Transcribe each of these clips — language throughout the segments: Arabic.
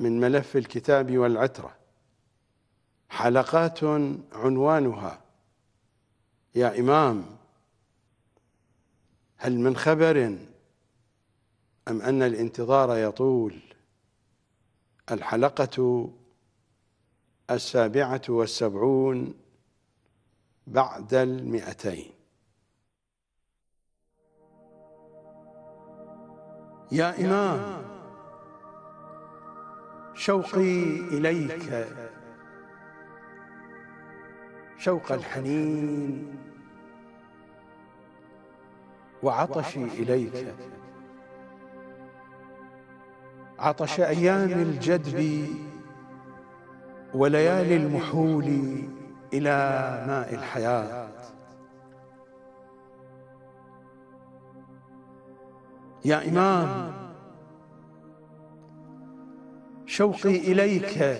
من ملف الكتاب والعترة حلقات عنوانها يا إمام هل من خبر أم أن الانتظار يطول الحلقة السابعة والسبعون بعد المئتين يا إمام شوقي إليك شوق الحنين وعطشي إليك عطش أيام الجدب وليالي المحول إلى ماء الحياة يا إمام شوقي إليك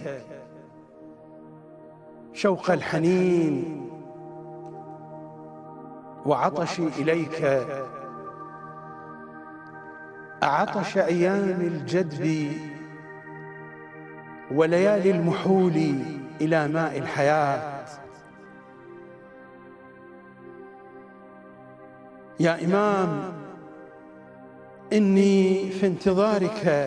شوق الحنين وعطشي إليك عطش أيام الجدب وليالي المحول إلى ماء الحياة يا إمام إني في انتظارك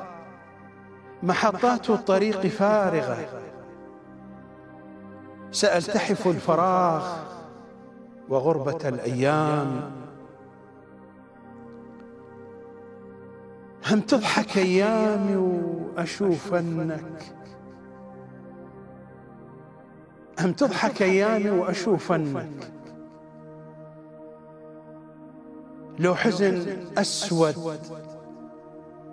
محطات الطريق فارغة سألتحف الفراغ وغربة الأيام هم تضحك أيامي وأشوفنك هم تضحك أيامي وأشوفنك لو حزن أسود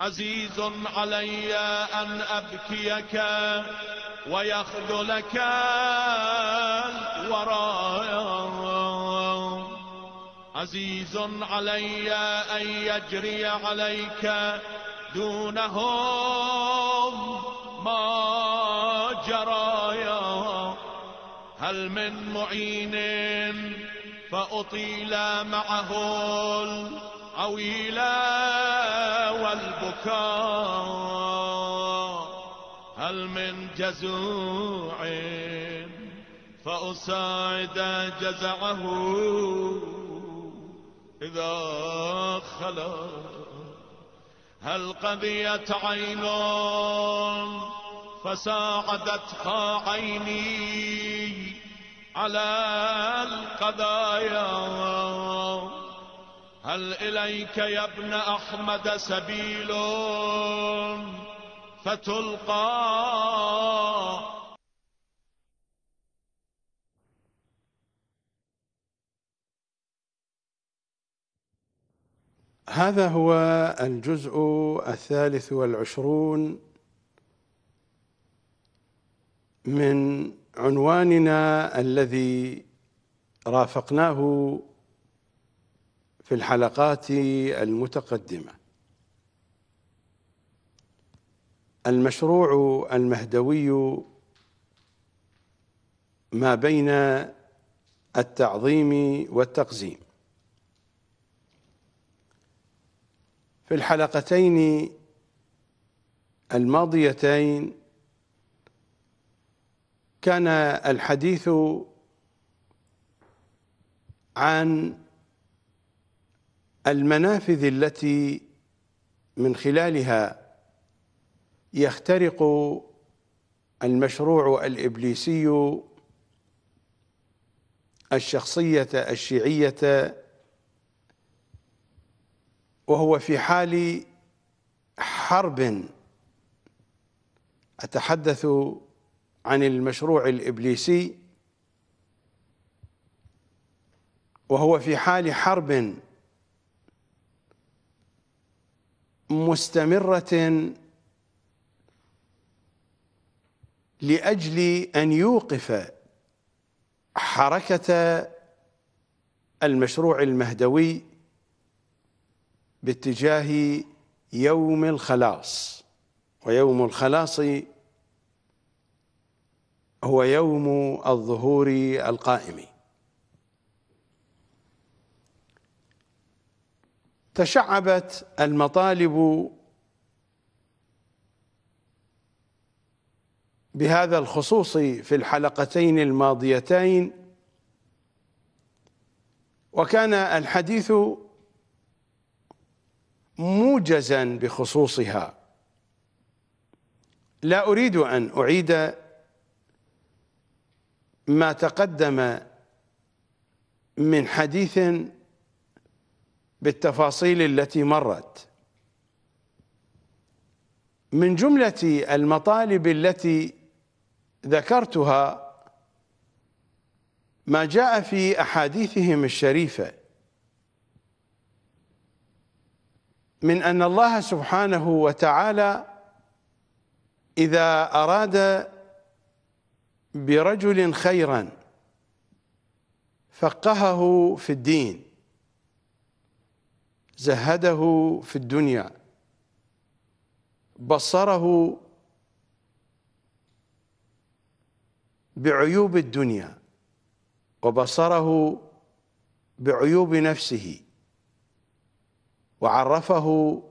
عزيز علي أن أبكيك ويخذلك الورى عزيز علي أن يجري عليك دونهم ما جرى هل من معين فأطيل معه طويلة والبكاء هل من جزوع فأساعد جزعه إذا خلا هل قضيت عين فساعدتها عيني على القضايا هل إليك يا ابن أحمد سبيل فتلقى هذا هو الجزء الثالث والعشرون من عنواننا الذي رافقناه في الحلقات المتقدمة المشروع المهدوي ما بين التعظيم والتقزيم في الحلقتين الماضيتين كان الحديث عن المنافذ التي من خلالها يخترق المشروع الإبليسي الشخصية الشيعية وهو في حال حرب أتحدث عن المشروع الإبليسي وهو في حال حرب مستمرة لأجل أن يوقف حركة المشروع المهدوي باتجاه يوم الخلاص ويوم الخلاص هو يوم الظهور القائم تشعبت المطالب بهذا الخصوص في الحلقتين الماضيتين وكان الحديث موجزا بخصوصها لا أريد أن أعيد ما تقدم من حديث بالتفاصيل التي مرت من جملة المطالب التي ذكرتها ما جاء في أحاديثهم الشريفة من أن الله سبحانه وتعالى إذا أراد برجل خيرا فقهه في الدين زهده في الدنيا بصره بعيوب الدنيا وبصره بعيوب نفسه وعرفه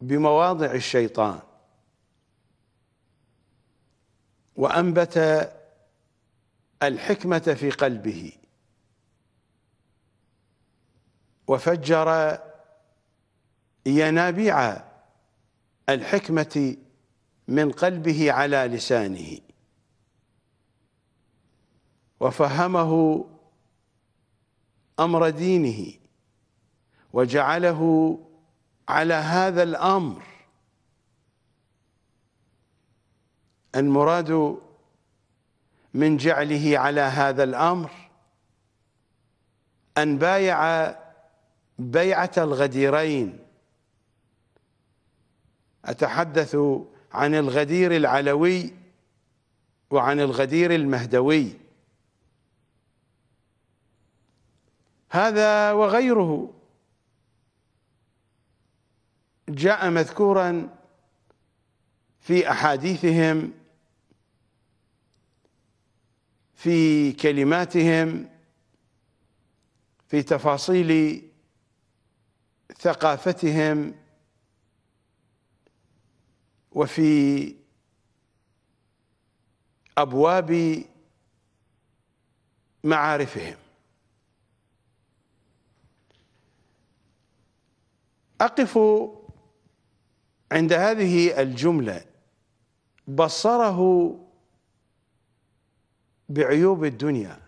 بمواضع الشيطان وأنبت الحكمة في قلبه وفجر ينابيع الحكمة من قلبه على لسانه وفهمه أمر دينه وجعله على هذا الأمر المراد من جعله على هذا الأمر أن بايع بيعة الغديرين أتحدث عن الغدير العلوي وعن الغدير المهدوي هذا وغيره جاء مذكورا في أحاديثهم في كلماتهم في تفاصيل ثقافتهم وفي ابواب معارفهم اقف عند هذه الجمله بصره بعيوب الدنيا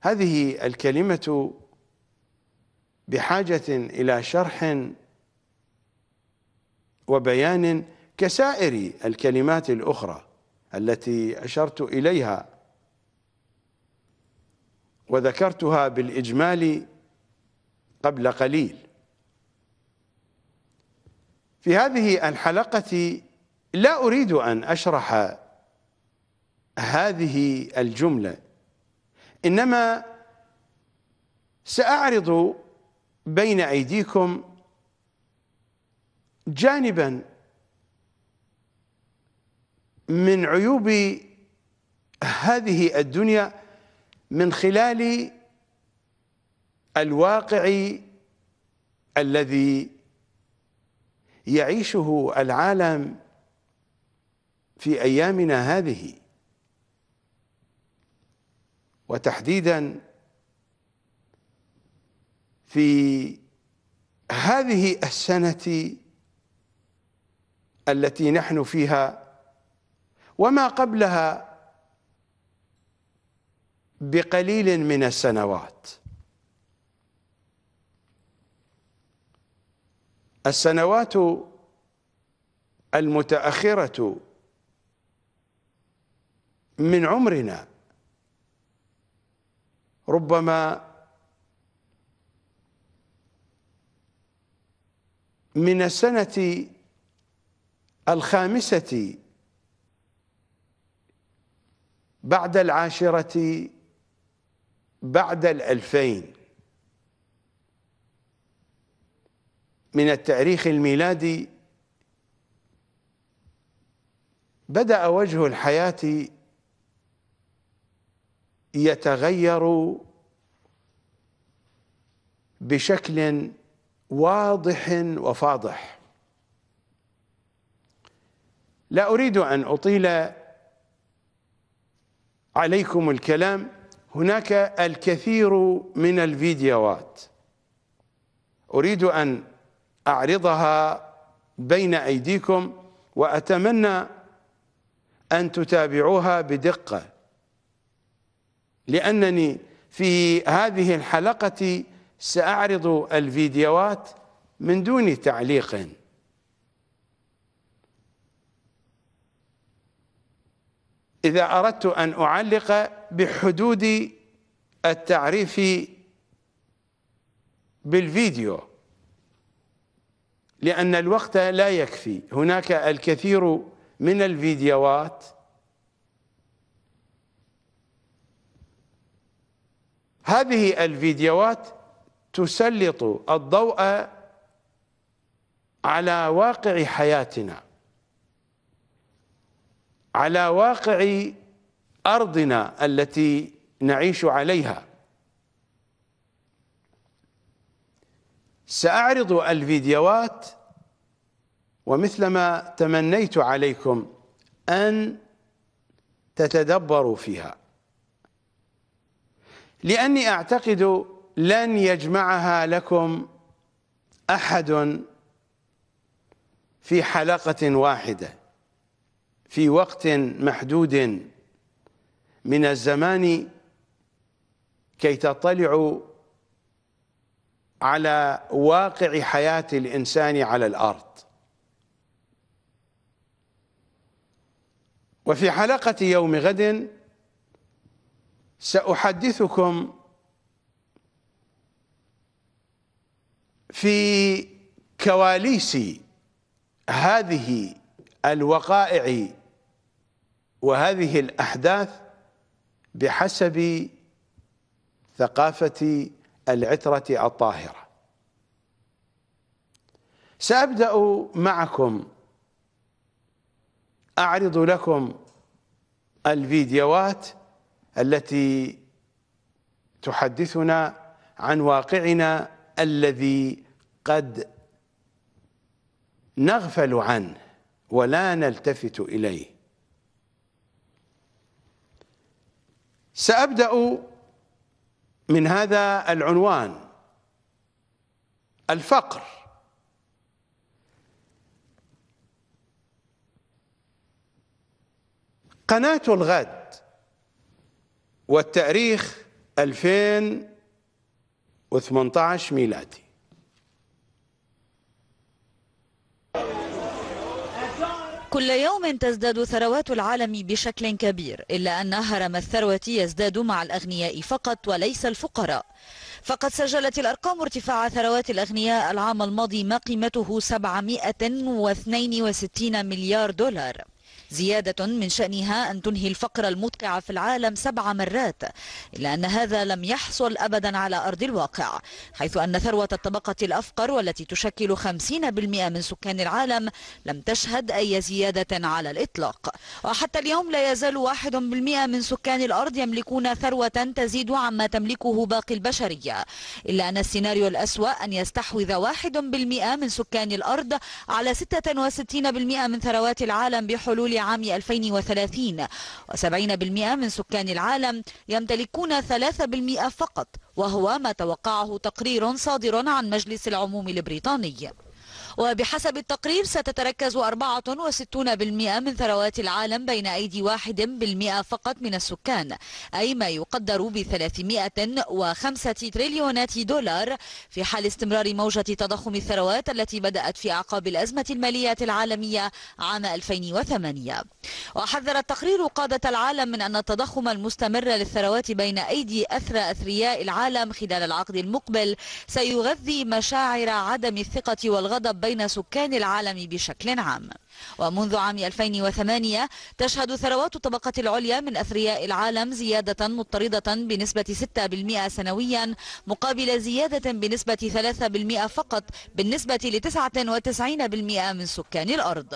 هذه الكلمه بحاجه الى شرح وبيان كسائر الكلمات الأخرى التي أشرت إليها وذكرتها بالإجمال قبل قليل في هذه الحلقة لا أريد أن أشرح هذه الجملة إنما سأعرض بين أيديكم جانبا من عيوب هذه الدنيا من خلال الواقع الذي يعيشه العالم في ايامنا هذه وتحديدا في هذه السنه التي نحن فيها وما قبلها بقليل من السنوات السنوات المتأخرة من عمرنا ربما من السنة الخامسة بعد العاشرة بعد الألفين من التاريخ الميلادي بدأ وجه الحياة يتغير بشكل واضح وفاضح لا أريد أن أطيل عليكم الكلام هناك الكثير من الفيديوهات أريد أن أعرضها بين أيديكم وأتمنى أن تتابعوها بدقة لأنني في هذه الحلقة سأعرض الفيديوهات من دون تعليق إذا أردت أن أعلق بحدود التعريف بالفيديو لأن الوقت لا يكفي هناك الكثير من الفيديوهات هذه الفيديوهات تسلط الضوء على واقع حياتنا على واقع أرضنا التي نعيش عليها سأعرض الفيديوهات ومثلما تمنيت عليكم أن تتدبروا فيها لأني أعتقد لن يجمعها لكم أحد في حلقة واحدة في وقت محدود من الزمان كي تطلعوا على واقع حياة الإنسان على الأرض وفي حلقة يوم غد سأحدثكم في كواليس هذه الوقائع وهذه الأحداث بحسب ثقافة العترة الطاهرة سأبدأ معكم أعرض لكم الفيديوهات التي تحدثنا عن واقعنا الذي قد نغفل عنه ولا نلتفت إليه سأبدأ من هذا العنوان الفقر قناة الغد والتاريخ 2018 ميلادي كل يوم تزداد ثروات العالم بشكل كبير إلا أن هرم الثروة يزداد مع الأغنياء فقط وليس الفقراء فقد سجلت الأرقام ارتفاع ثروات الأغنياء العام الماضي ما قيمته 762 مليار دولار زيادة من شأنها أن تنهي الفقر المدقع في العالم سبع مرات إلا أن هذا لم يحصل أبدا على أرض الواقع حيث أن ثروة الطبقة الأفقر والتي تشكل 50% من سكان العالم لم تشهد أي زيادة على الإطلاق وحتى اليوم لا يزال 1% من سكان الأرض يملكون ثروة تزيد عما تملكه باقي البشرية إلا أن السيناريو الأسوأ أن يستحوذ 1% من سكان الأرض على 66% من ثروات العالم بحلول عام 2030 و70% من سكان العالم يمتلكون 3% فقط وهو ما توقعه تقرير صادر عن مجلس العموم البريطاني وبحسب التقرير ستتركز 64% من ثروات العالم بين أيدي 1% فقط من السكان أي ما يقدر ب 305 تريليونات دولار في حال استمرار موجة تضخم الثروات التي بدأت في أعقاب الأزمة المالية العالمية عام 2008 وحذر التقرير قادة العالم من أن التضخم المستمر للثروات بين أيدي أثرى أثرياء العالم خلال العقد المقبل سيغذي مشاعر عدم الثقة والغضب بين سكان العالم بشكل عام ومنذ عام 2008 تشهد ثروات الطبقة العليا من أثرياء العالم زيادة مضطردة بنسبة 6% سنويا مقابل زيادة بنسبة 3% فقط بالنسبة ل 99% من سكان الأرض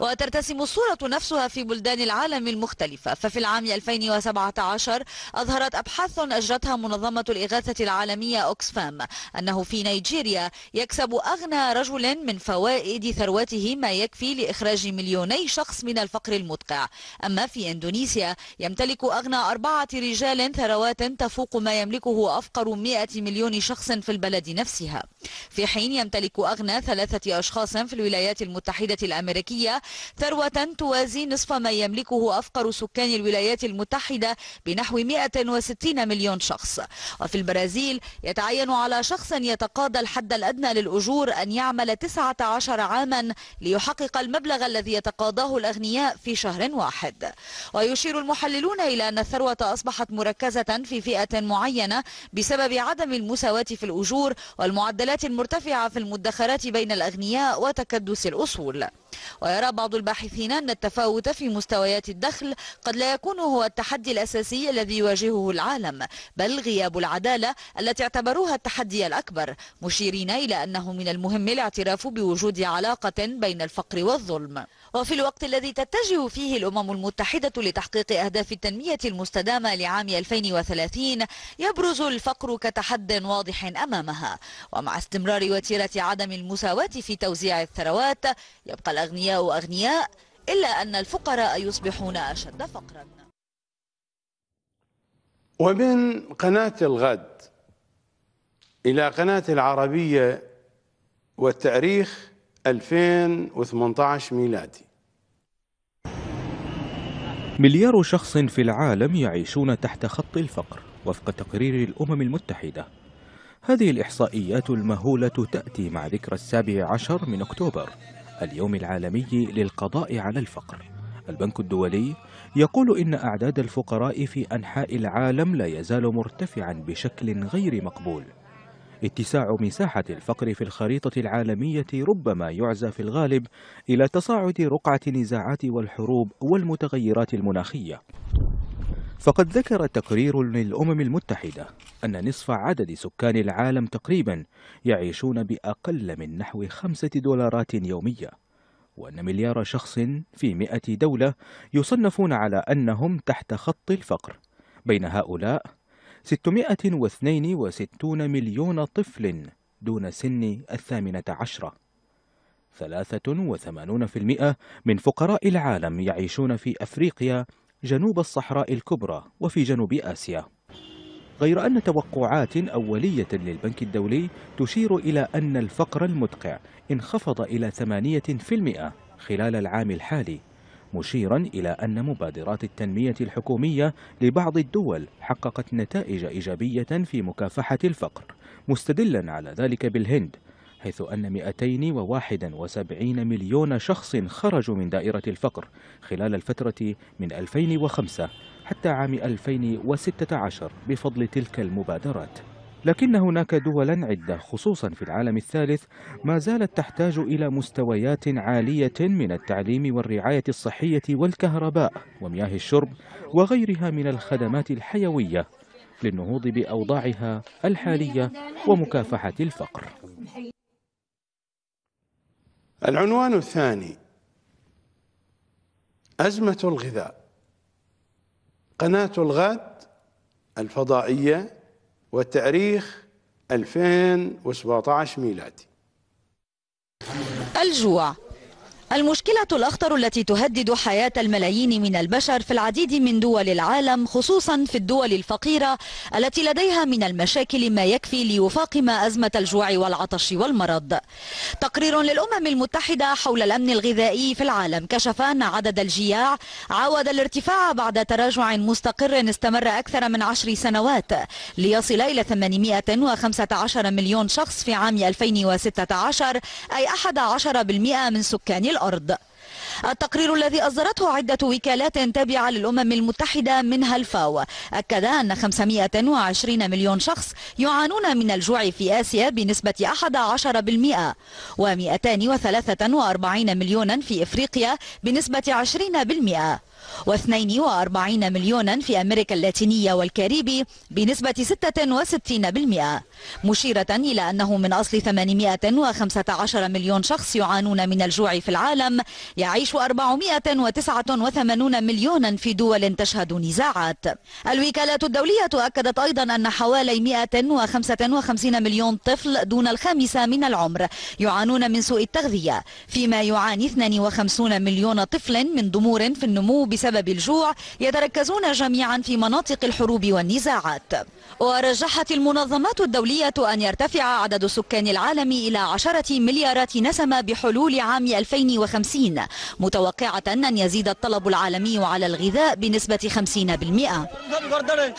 وترتسم الصورة نفسها في بلدان العالم المختلفة ففي العام 2017 أظهرت أبحاث أجرتها منظمة الإغاثة العالمية أوكسفام أنه في نيجيريا يكسب أغنى رجل من فوائد ثروته ما يكفي لإخراج مليوني شخص من الفقر المدقع أما في إندونيسيا يمتلك أغنى أربعة رجال ثروات تفوق ما يملكه أفقر 100 مليون شخص في البلد نفسها في حين يمتلك أغنى ثلاثة أشخاص في الولايات المتحدة الأمريكية ثروة توازي نصف ما يملكه أفقر سكان الولايات المتحدة بنحو 160 مليون شخص وفي البرازيل يتعين على شخص يتقاضى الحد الأدنى للأجور أن يعمل 19 عاما ليحقق المبلغ الذي يتقاضاه الأغنياء في شهر واحد ويشير المحللون إلى أن الثروة أصبحت مركزة في فئة معينة بسبب عدم المساواة في الأجور والمعدلات المرتفعة في المدخرات بين الأغنياء وتكدس الأصول ويرى بعض الباحثين أن التفاوت في مستويات الدخل قد لا يكون هو التحدي الأساسي الذي يواجهه العالم بل غياب العدالة التي اعتبروها التحدي الأكبر مشيرين إلى أنه من المهم الاعتراف بوجود علاقة بين الفقر والظلم وفي الوقت الذي تتجه فيه الأمم المتحدة لتحقيق أهداف التنمية المستدامة لعام 2030 يبرز الفقر كتحد واضح أمامها ومع استمرار وتيرة عدم المساواة في توزيع الثروات يبقى الأغنياء أغنياء إلا أن الفقراء يصبحون أشد فقرا ومن قناة الغد إلى قناة العربية والتاريخ 2018 ميلادي مليار شخص في العالم يعيشون تحت خط الفقر وفق تقرير الأمم المتحدة هذه الإحصائيات المهولة تأتي مع ذكرى السابع عشر من أكتوبر اليوم العالمي للقضاء على الفقر البنك الدولي يقول إن أعداد الفقراء في أنحاء العالم لا يزال مرتفعا بشكل غير مقبول اتساع مساحة الفقر في الخريطة العالمية ربما يعزى في الغالب إلى تصاعد رقعة النزاعات والحروب والمتغيرات المناخية فقد ذكر تقرير للأمم المتحدة أن نصف عدد سكان العالم تقريبا يعيشون بأقل من نحو خمسة دولارات يومية وأن مليار شخص في مئة دولة يصنفون على أنهم تحت خط الفقر بين هؤلاء 662 مليون طفل دون سن الثامنة عشرة 83% من فقراء العالم يعيشون في أفريقيا جنوب الصحراء الكبرى وفي جنوب آسيا غير أن توقعات أولية للبنك الدولي تشير إلى أن الفقر المدقع انخفض إلى 8% خلال العام الحالي مشيرا إلى أن مبادرات التنمية الحكومية لبعض الدول حققت نتائج إيجابية في مكافحة الفقر مستدلا على ذلك بالهند حيث أن 271 مليون شخص خرجوا من دائرة الفقر خلال الفترة من 2005 حتى عام 2016 بفضل تلك المبادرات لكن هناك دولا عدة خصوصا في العالم الثالث ما زالت تحتاج إلى مستويات عالية من التعليم والرعاية الصحية والكهرباء ومياه الشرب وغيرها من الخدمات الحيوية للنهوض بأوضاعها الحالية ومكافحة الفقر العنوان الثاني أزمة الغذاء قناة الغد الفضائية والتاريخ 2017 ميلادي الجوع المشكلة الأخطر التي تهدد حياة الملايين من البشر في العديد من دول العالم خصوصا في الدول الفقيرة التي لديها من المشاكل ما يكفي ليفاقم أزمة الجوع والعطش والمرض تقرير للأمم المتحدة حول الأمن الغذائي في العالم كشف أن عدد الجياع عاود الارتفاع بعد تراجع مستقر استمر أكثر من عشر سنوات ليصل إلى 815 مليون شخص في عام 2016 أي 11% من سكان الأرض الأرض التقرير الذي أصدرته عدة وكالات تابعة للأمم المتحدة منها الفاو أكد أن 520 مليون شخص يعانون من الجوع في آسيا بنسبة 11% و243 مليونا في إفريقيا بنسبة 20% و42 مليونا في أمريكا اللاتينية والكاريبي بنسبة 66% مشيرة إلى أنه من أصل 815 مليون شخص يعانون من الجوع في العالم يعيش يعيش 489 مليونا في دول تشهد نزاعات الوكالات الدولية أكدت أيضا أن حوالي 155 مليون طفل دون الخامسة من العمر يعانون من سوء التغذية فيما يعاني 52 مليون طفل من ضمور في النمو بسبب الجوع يتركزون جميعا في مناطق الحروب والنزاعات ورجحت المنظمات الدولية أن يرتفع عدد سكان العالم إلى عشرة مليارات نسمة بحلول عام 2050 متوقعة أن يزيد الطلب العالمي على الغذاء بنسبة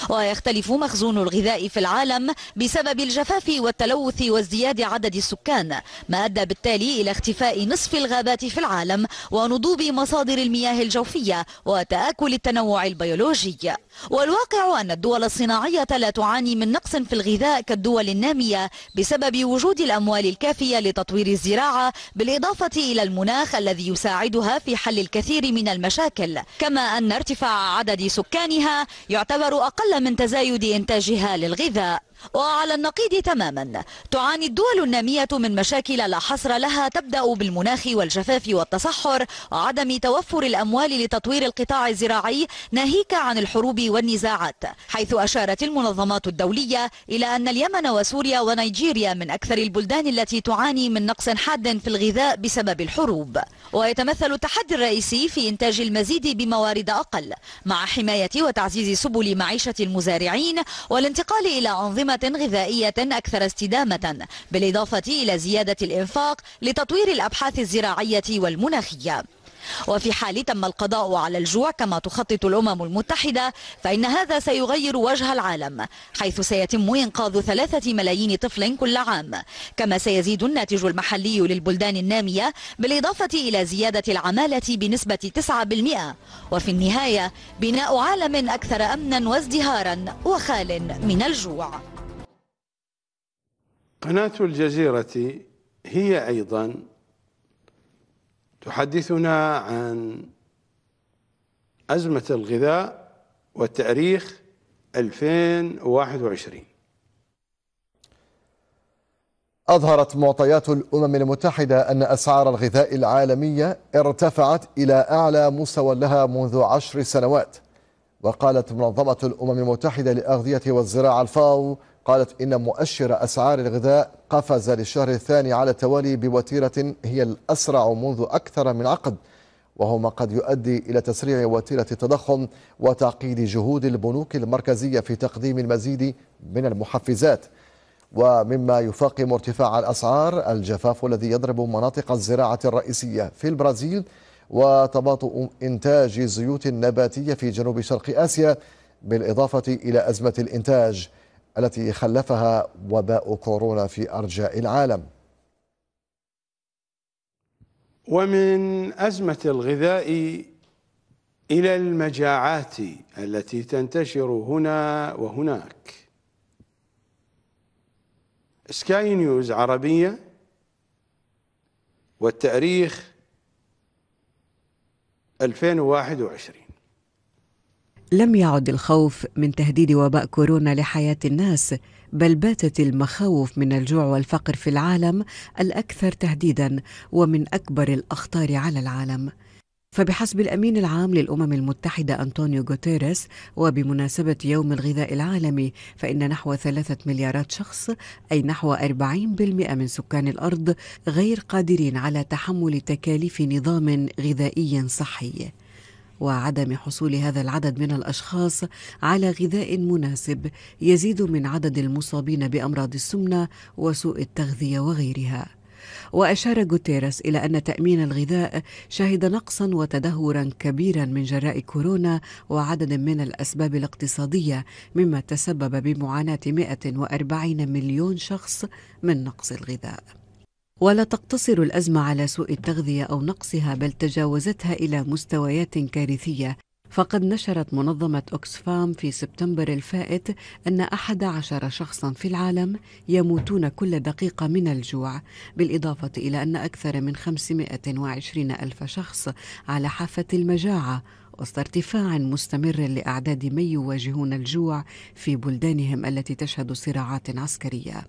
50% ويختلف مخزون الغذاء في العالم بسبب الجفاف والتلوث وازدياد عدد السكان ما أدى بالتالي إلى اختفاء نصف الغابات في العالم ونضوب مصادر المياه الجوفية وتآكل التنوع البيولوجي والواقع أن الدول الصناعية لا تعاني تعاني من نقص في الغذاء كالدول النامية بسبب وجود الأموال الكافية لتطوير الزراعة بالإضافة إلى المناخ الذي يساعدها في حل الكثير من المشاكل كما أن ارتفاع عدد سكانها يعتبر أقل من تزايد إنتاجها للغذاء وعلى النقيض تماما تعاني الدول النامية من مشاكل لا حصر لها تبدأ بالمناخ والجفاف والتصحر وعدم توفر الأموال لتطوير القطاع الزراعي ناهيك عن الحروب والنزاعات حيث أشارت المنظمات الدولية إلى أن اليمن وسوريا ونيجيريا من أكثر البلدان التي تعاني من نقص حاد في الغذاء بسبب الحروب ويتمثل التحدي الرئيسي في إنتاج المزيد بموارد أقل مع حماية وتعزيز سبل معيشة المزارعين والانتقال إلى أنظمة غذائية أكثر استدامة بالإضافة إلى زيادة الإنفاق لتطوير الأبحاث الزراعية والمناخية وفي حال تم القضاء على الجوع كما تخطط الأمم المتحدة فإن هذا سيغير وجه العالم حيث سيتم إنقاذ ثلاثة ملايين طفل كل عام كما سيزيد الناتج المحلي للبلدان النامية بالإضافة إلى زيادة العمالة بنسبة 9% وفي النهاية بناء عالم أكثر أمنا وازدهارا وخال من الجوع قناة الجزيرة هي أيضا تحدثنا عن أزمة الغذاء وتاريخ 2021 أظهرت معطيات الأمم المتحدة أن أسعار الغذاء العالمية ارتفعت إلى أعلى مستوى لها منذ عشر سنوات وقالت منظمة الأمم المتحدة للأغذية والزراعة الفاو قالت إن مؤشر أسعار الغذاء قفز للشهر الثاني على التوالي بوتيرة هي الأسرع منذ أكثر من عقد وهو ما قد يؤدي إلى تسريع وتيرة التضخم وتعقيد جهود البنوك المركزية في تقديم المزيد من المحفزات ومما يفاقم ارتفاع الأسعار الجفاف الذي يضرب مناطق الزراعة الرئيسية في البرازيل وتباطؤ إنتاج الزيوت النباتية في جنوب شرق آسيا بالإضافة إلى أزمة الإنتاج التي خلفها وباء كورونا في ارجاء العالم. ومن ازمه الغذاء الى المجاعات التي تنتشر هنا وهناك. سكاي نيوز عربيه والتاريخ 2021 لم يعد الخوف من تهديد وباء كورونا لحياة الناس بل باتت المخاوف من الجوع والفقر في العالم الأكثر تهديدا ومن أكبر الأخطار على العالم فبحسب الأمين العام للأمم المتحدة أنطونيو غوتيريس وبمناسبة يوم الغذاء العالمي فإن نحو ثلاثة مليارات شخص أي نحو 40% من سكان الأرض غير قادرين على تحمل تكاليف نظام غذائي صحي وعدم حصول هذا العدد من الاشخاص على غذاء مناسب يزيد من عدد المصابين بامراض السمنه وسوء التغذيه وغيرها وأشار غوتيرس إلى أن تأمين الغذاء شهد نقصا وتدهورا كبيرا من جراء كورونا وعدد من الأسباب الاقتصادية مما تسبب بمعاناة 140 مليون شخص من نقص الغذاء ولا تقتصر الأزمة على سوء التغذية أو نقصها بل تجاوزتها إلى مستويات كارثية فقد نشرت منظمة أوكسفام في سبتمبر الفائت أن أحد عشر شخصا في العالم يموتون كل دقيقة من الجوع بالإضافة إلى أن أكثر من 520 ألف شخص على حافة المجاعة وسط ارتفاع مستمر لأعداد من يواجهون الجوع في بلدانهم التي تشهد صراعات عسكرية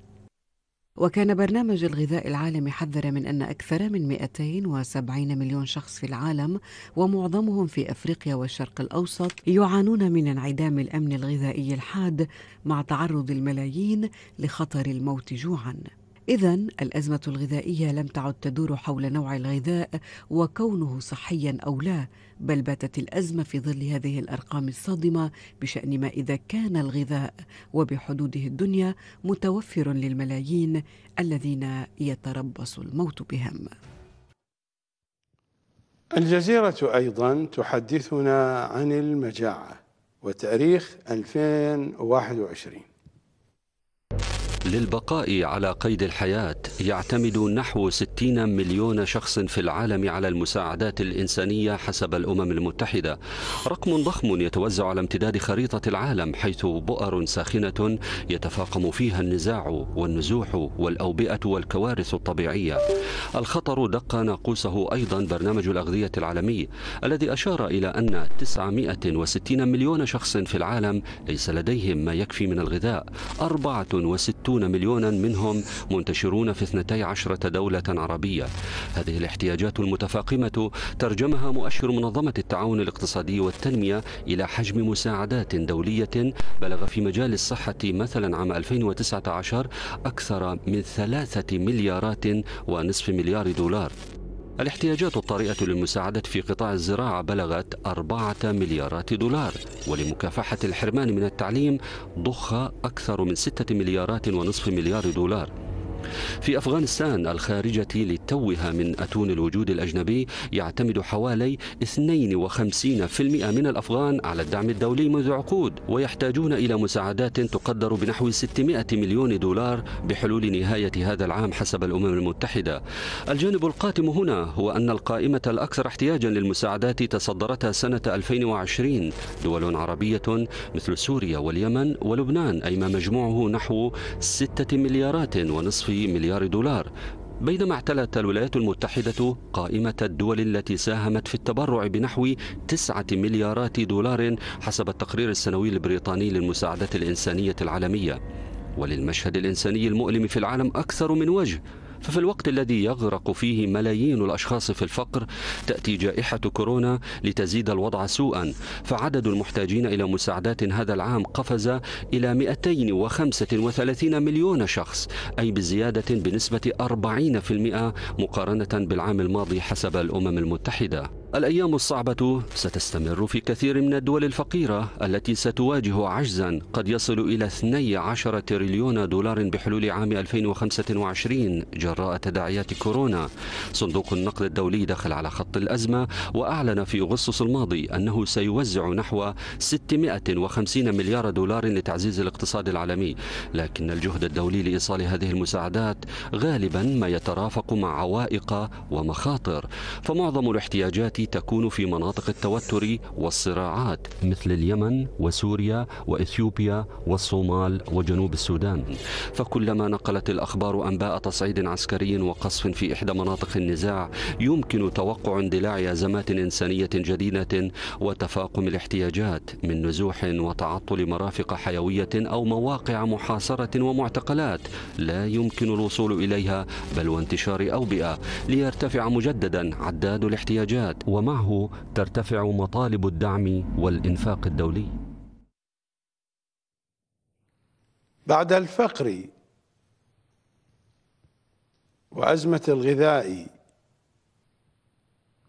وكان برنامج الغذاء العالمي حذر من أن أكثر من 270 مليون شخص في العالم ومعظمهم في أفريقيا والشرق الأوسط يعانون من انعدام الأمن الغذائي الحاد مع تعرض الملايين لخطر الموت جوعاً إذا الأزمة الغذائية لم تعد تدور حول نوع الغذاء وكونه صحيا أو لا، بل باتت الأزمة في ظل هذه الأرقام الصادمة بشأن ما إذا كان الغذاء وبحدوده الدنيا متوفر للملايين الذين يتربص الموت بهم. الجزيرة أيضا تحدثنا عن المجاعة وتاريخ 2021 للبقاء على قيد الحياة يعتمد نحو 60 مليون شخص في العالم على المساعدات الإنسانية حسب الأمم المتحدة رقم ضخم يتوزع على امتداد خريطة العالم حيث بؤر ساخنة يتفاقم فيها النزاع والنزوح والأوبئة والكوارث الطبيعية الخطر دق ناقوسه أيضا برنامج الأغذية العالمي الذي أشار إلى أن 960 مليون شخص في العالم ليس لديهم ما يكفي من الغذاء 64 30 مليونا منهم منتشرون في 12 دولة عربية هذه الاحتياجات المتفاقمة ترجمها مؤشر منظمة التعاون الاقتصادي والتنمية إلى حجم مساعدات دولية بلغ في مجال الصحة مثلا عام 2019 أكثر من ثلاثة مليارات ونصف مليار دولار الاحتياجات الطارئة للمساعدة في قطاع الزراعة بلغت أربعة مليارات دولار ولمكافحة الحرمان من التعليم ضخ أكثر من ستة مليارات ونصف مليار دولار في أفغانستان الخارجة لتوها من أتون الوجود الأجنبي يعتمد حوالي 52% من الأفغان على الدعم الدولي منذ عقود ويحتاجون إلى مساعدات تقدر بنحو 600 مليون دولار بحلول نهاية هذا العام حسب الأمم المتحدة الجانب القاتم هنا هو أن القائمة الأكثر احتياجا للمساعدات تصدرتها سنة 2020 دول عربية مثل سوريا واليمن ولبنان أي ما مجموعه نحو 6 مليارات ونصف مليار دولار بينما اعتلت الولايات المتحدة قائمة الدول التي ساهمت في التبرع بنحو تسعة مليارات دولار حسب التقرير السنوي البريطاني للمساعدات الإنسانية العالمية وللمشهد الإنساني المؤلم في العالم أكثر من وجه ففي الوقت الذي يغرق فيه ملايين الأشخاص في الفقر تأتي جائحة كورونا لتزيد الوضع سوءا فعدد المحتاجين إلى مساعدات هذا العام قفز إلى 235 مليون شخص أي بزيادة بنسبة 40% مقارنة بالعام الماضي حسب الأمم المتحدة الأيام الصعبة ستستمر في كثير من الدول الفقيرة التي ستواجه عجزا قد يصل إلى 12 تريليون دولار بحلول عام 2025 جراء تداعيات كورونا صندوق النقد الدولي دخل على خط الأزمة وأعلن في أغسطس الماضي أنه سيوزع نحو 650 مليار دولار لتعزيز الاقتصاد العالمي لكن الجهد الدولي لإيصال هذه المساعدات غالبا ما يترافق مع عوائق ومخاطر فمعظم الاحتياجات تكون في مناطق التوتر والصراعات مثل اليمن وسوريا وإثيوبيا والصومال وجنوب السودان فكلما نقلت الأخبار أنباء تصعيد عسكري وقصف في إحدى مناطق النزاع يمكن توقع اندلاع أزمات إنسانية جديدة وتفاقم الاحتياجات من نزوح وتعطل مرافق حيوية أو مواقع محاصرة ومعتقلات لا يمكن الوصول إليها بل وانتشار أوبئة ليرتفع مجددا عداد الاحتياجات ومعه ترتفع مطالب الدعم والإنفاق الدولي بعد الفقر وأزمة الغذاء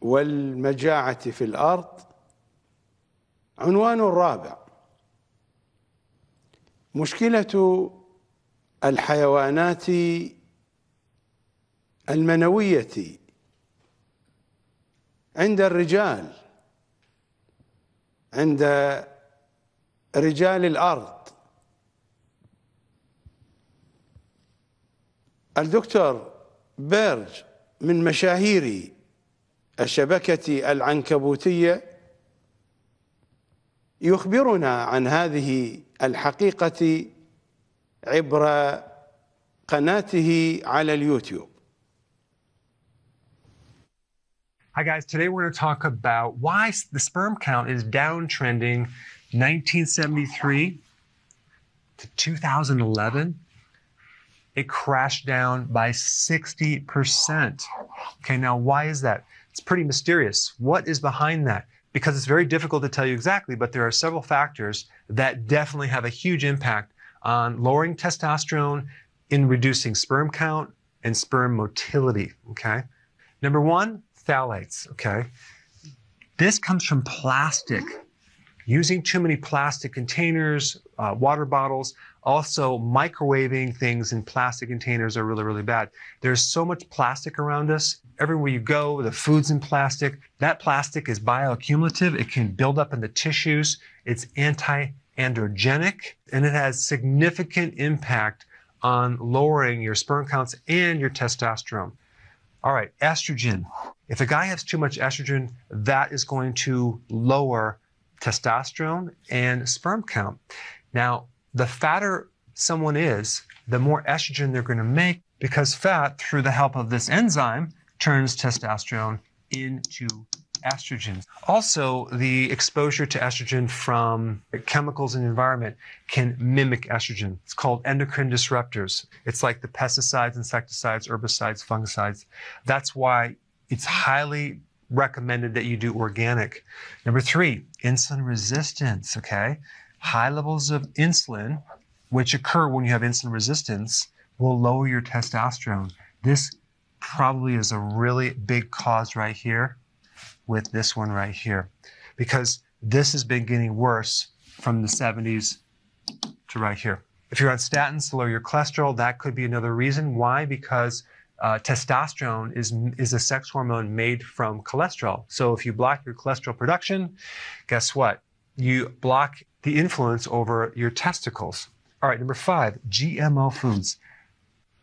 والمجاعة في الأرض عنوان رابع مشكلة الحيوانات المنوية عند الرجال عند رجال الارض الدكتور بيرج من مشاهير الشبكه العنكبوتيه يخبرنا عن هذه الحقيقه عبر قناته على اليوتيوب Hi, guys. Today we're going to talk about why the sperm count is downtrending 1973 to 2011. It crashed down by 60%. Okay, now why is that? It's pretty mysterious. What is behind that? Because it's very difficult to tell you exactly, but there are several factors that definitely have a huge impact on lowering testosterone, in reducing sperm count, and sperm motility. Okay? Number one, phthalates, okay? This comes from plastic, using too many plastic containers, uh, water bottles. Also, microwaving things in plastic containers are really, really bad. There's so much plastic around us. Everywhere you go, the food's in plastic. That plastic is bioaccumulative. It can build up in the tissues. It's anti androgenic, and it has significant impact on lowering your sperm counts and your testosterone. All right, estrogen. If a guy has too much estrogen, that is going to lower testosterone and sperm count. Now, the fatter someone is, the more estrogen they're going to make because fat, through the help of this enzyme, turns testosterone into estrogens. Also, the exposure to estrogen from chemicals in the environment can mimic estrogen. It's called endocrine disruptors. It's like the pesticides, insecticides, herbicides, fungicides. That's why it's highly recommended that you do organic. Number three, insulin resistance, okay? High levels of insulin, which occur when you have insulin resistance, will lower your testosterone. This probably is a really big cause right here with this one right here, because this has been getting worse from the 70s to right here. If you're on statins to lower your cholesterol, that could be another reason. Why? Because uh, testosterone is, is a sex hormone made from cholesterol. So if you block your cholesterol production, guess what? You block the influence over your testicles. All right, number five, GMO foods.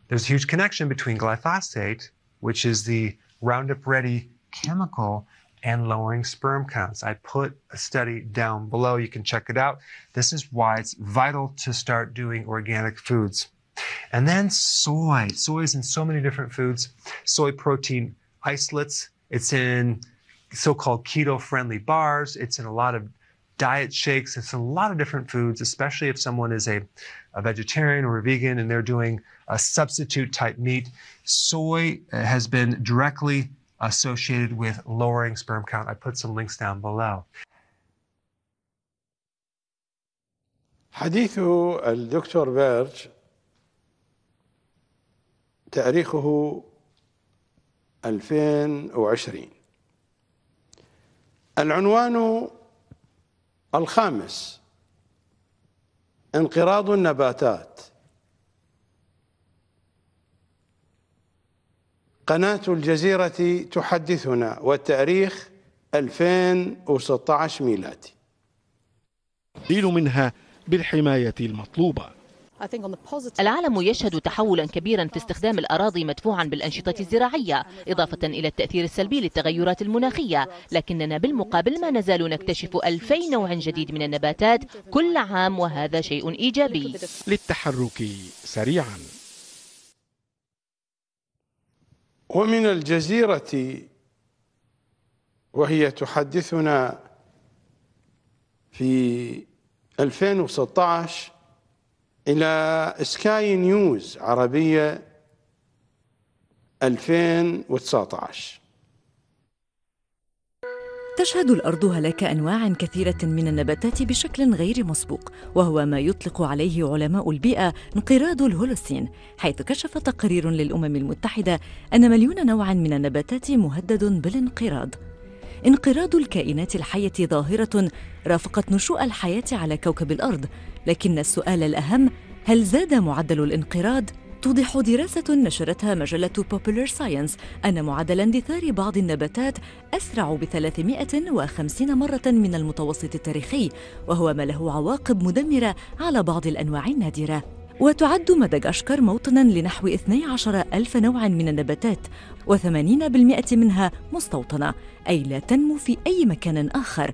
There's a huge connection between glyphosate, which is the Roundup Ready chemical and lowering sperm counts. I put a study down below. You can check it out. This is why it's vital to start doing organic foods. And then soy. Soy is in so many different foods. Soy protein isolates. It's in so-called keto-friendly bars. It's in a lot of diet shakes. It's in a lot of different foods, especially if someone is a, a vegetarian or a vegan and they're doing a substitute type meat. Soy has been directly associated with lowering sperm count. I put some links down below. حديث الدكتور بيرج تاريخه 2020 العنوان الخامس انقراض النباتات قناة الجزيرة تحدثنا والتاريخ 2016 ميلادي قليل منها بالحماية المطلوبة العالم يشهد تحولا كبيرا في استخدام الأراضي مدفوعا بالأنشطة الزراعية إضافة إلى التأثير السلبي للتغيرات المناخية لكننا بالمقابل ما نزال نكتشف ألفي نوع جديد من النباتات كل عام وهذا شيء إيجابي للتحرك سريعا ومن الجزيرة وهي تحدثنا في 2016 إلى سكاي نيوز عربية 2019 تشهد الأرض هلاك أنواع كثيرة من النباتات بشكل غير مسبوق وهو ما يطلق عليه علماء البيئة انقراض الهولوسين حيث كشف تقرير للأمم المتحدة أن مليون نوع من النباتات مهدد بالانقراض انقراض الكائنات الحية ظاهرة رافقت نشوء الحياة على كوكب الأرض لكن السؤال الأهم هل زاد معدل الانقراض توضح دراسة نشرتها مجلة Popular Science أن معدل اندثار بعض النباتات أسرع ب 350 مرة من المتوسط التاريخي وهو ما له عواقب مدمرة على بعض الأنواع النادرة وتعد مدغشقر موطنا لنحو 12 ألف نوع من النباتات و80% منها مستوطنة أي لا تنمو في أي مكان آخر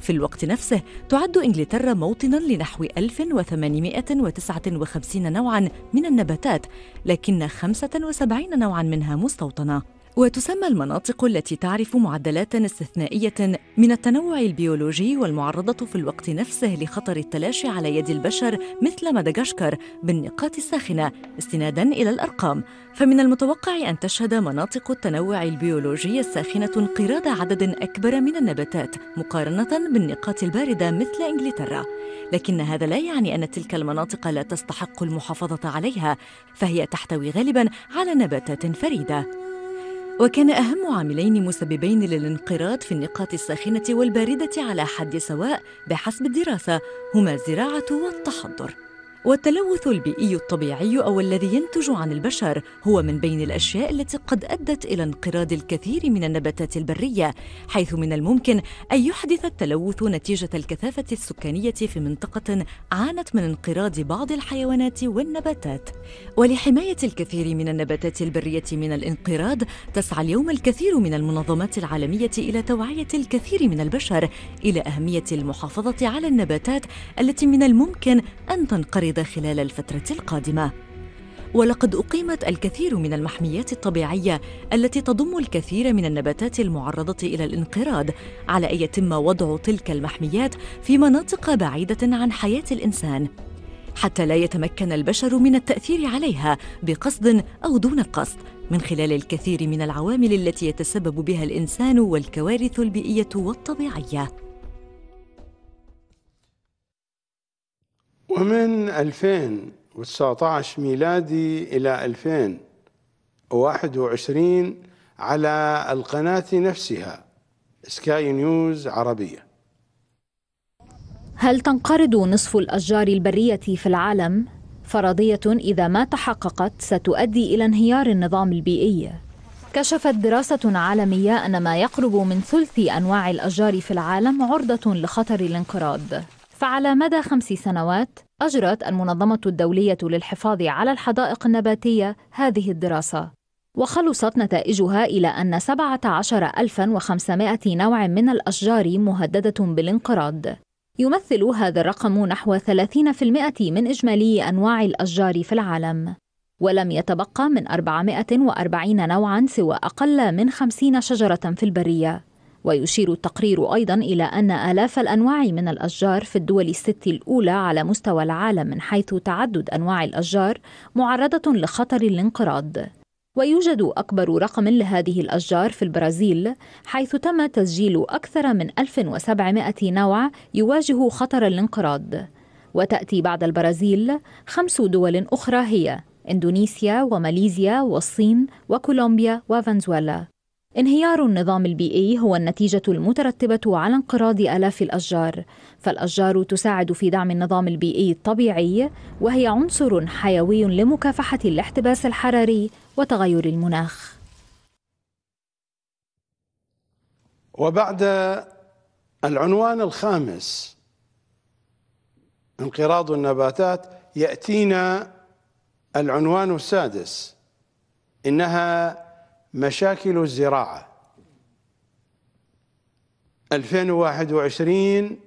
في الوقت نفسه تعد إنجلترا موطنا لنحو 1859 نوعاً من النباتات لكن 75 نوعاً منها مستوطنة وتسمى المناطق التي تعرف معدلات استثنائية من التنوع البيولوجي والمعرضة في الوقت نفسه لخطر التلاشي على يد البشر مثل مدغشقر بالنقاط الساخنة استناداً إلى الأرقام فمن المتوقع أن تشهد مناطق التنوع البيولوجي الساخنة انقراض عدد أكبر من النباتات مقارنة بالنقاط الباردة مثل إنجلترا لكن هذا لا يعني أن تلك المناطق لا تستحق المحافظة عليها فهي تحتوي غالباً على نباتات فريدة وكان أهم عاملين مسببين للانقراض في النقاط الساخنة والباردة على حد سواء بحسب الدراسة هما الزراعة والتحضر والتلوث البيئي الطبيعي أو الذي ينتج عن البشر هو من بين الأشياء التي قد أدت إلى انقراض الكثير من النباتات البرية حيث من الممكن أن يحدث التلوث نتيجة الكثافة السكانية في منطقة عانت من انقراض بعض الحيوانات والنباتات ولحماية الكثير من النباتات البرية من الانقراض تسعى اليوم الكثير من المنظمات العالمية إلى توعية الكثير من البشر إلى أهمية المحافظة على النباتات التي من الممكن أن تنقرض المنقرضة خلال الفترة القادمة ولقد أقيمت الكثير من المحميات الطبيعية التي تضم الكثير من النباتات المعرضة إلى الانقراض على أن يتم وضع تلك المحميات في مناطق بعيدة عن حياة الإنسان حتى لا يتمكن البشر من التأثير عليها بقصد أو دون قصد من خلال الكثير من العوامل التي يتسبب بها الإنسان والكوارث البيئية والطبيعية ومن 2019 ميلادي إلى 2021 على القناة نفسها سكاي نيوز عربية هل تنقرض نصف الأشجار البرية في العالم؟ فرضية إذا ما تحققت ستؤدي إلى انهيار النظام البيئي كشفت دراسة عالمية أن ما يقرب من ثلث أنواع الأشجار في العالم عرضة لخطر الانقراض فعلى مدى خمس سنوات أجرت المنظمة الدولية للحفاظ على الحدائق النباتية هذه الدراسة وخلصت نتائجها إلى أن 17500 نوع من الأشجار مهددة بالانقراض يمثل هذا الرقم نحو 30% من إجمالي أنواع الأشجار في العالم ولم يتبقى من 440 نوعا سوى أقل من 50 شجرة في البرية ويشير التقرير أيضا إلى أن آلاف الأنواع من الأشجار في الدول الست الأولى على مستوى العالم من حيث تعدد أنواع الأشجار معرضة لخطر الانقراض ويوجد أكبر رقم لهذه الأشجار في البرازيل حيث تم تسجيل أكثر من 1700 نوع يواجه خطر الانقراض وتأتي بعد البرازيل خمس دول أخرى هي إندونيسيا وماليزيا والصين وكولومبيا وفنزويلا انهيار النظام البيئي هو النتيجة المترتبة على انقراض آلاف الأشجار، فالأشجار تساعد في دعم النظام البيئي الطبيعي وهي عنصر حيوي لمكافحة الاحتباس الحراري وتغير المناخ. وبعد العنوان الخامس انقراض النباتات يأتينا العنوان السادس إنها مشاكل الزراعة 2021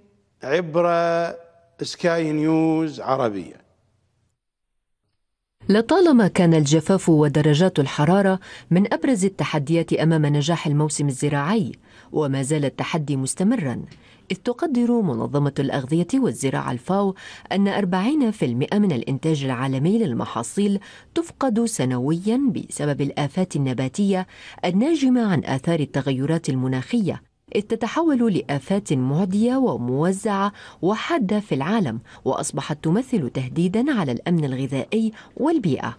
عبر سكاي نيوز عربية لطالما كان الجفاف ودرجات الحرارة من أبرز التحديات أمام نجاح الموسم الزراعي وما زال التحدي مستمراً إذ تقدر منظمة الأغذية والزراعة الفاو أن 40% من الإنتاج العالمي للمحاصيل تفقد سنويا بسبب الآفات النباتية الناجمة عن آثار التغيرات المناخية إذ تتحول لآفات معدية وموزعة وحادة في العالم وأصبحت تمثل تهديدا على الأمن الغذائي والبيئة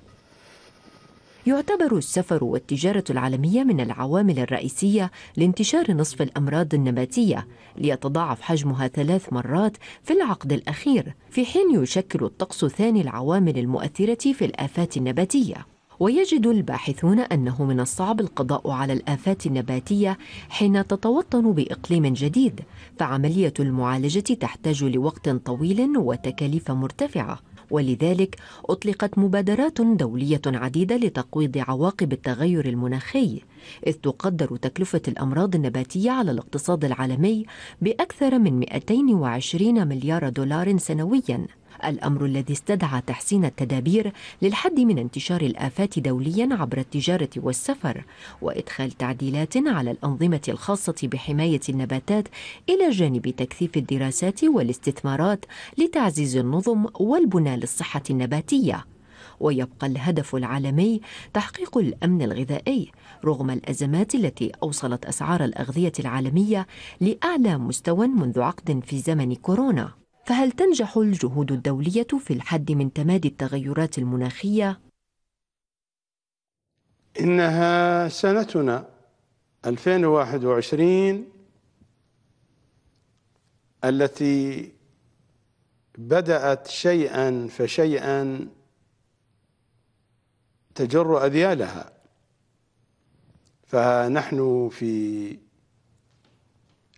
يعتبر السفر والتجارة العالمية من العوامل الرئيسية لانتشار نصف الأمراض النباتية ليتضاعف حجمها ثلاث مرات في العقد الأخير في حين يشكل الطقس ثاني العوامل المؤثرة في الآفات النباتية ويجد الباحثون أنه من الصعب القضاء على الآفات النباتية حين تتوطن بإقليم جديد فعملية المعالجة تحتاج لوقت طويل وتكاليف مرتفعة ولذلك أطلقت مبادرات دولية عديدة لتقويض عواقب التغير المناخي إذ تقدر تكلفة الأمراض النباتية على الاقتصاد العالمي بأكثر من 220 مليار دولار سنوياً الأمر الذي استدعى تحسين التدابير للحد من انتشار الآفات دوليا عبر التجارة والسفر وإدخال تعديلات على الأنظمة الخاصة بحماية النباتات إلى جانب تكثيف الدراسات والاستثمارات لتعزيز النظم والبنى للصحة النباتية ويبقى الهدف العالمي تحقيق الامن الغذائي رغم الازمات التي اوصلت اسعار الاغذيه العالميه لاعلى مستوى منذ عقد في زمن كورونا فهل تنجح الجهود الدولية في الحد من تمادي التغيرات المناخية؟ إنها سنتنا 2021 التي بدأت شيئا فشيئا تجر أذيالها فنحن في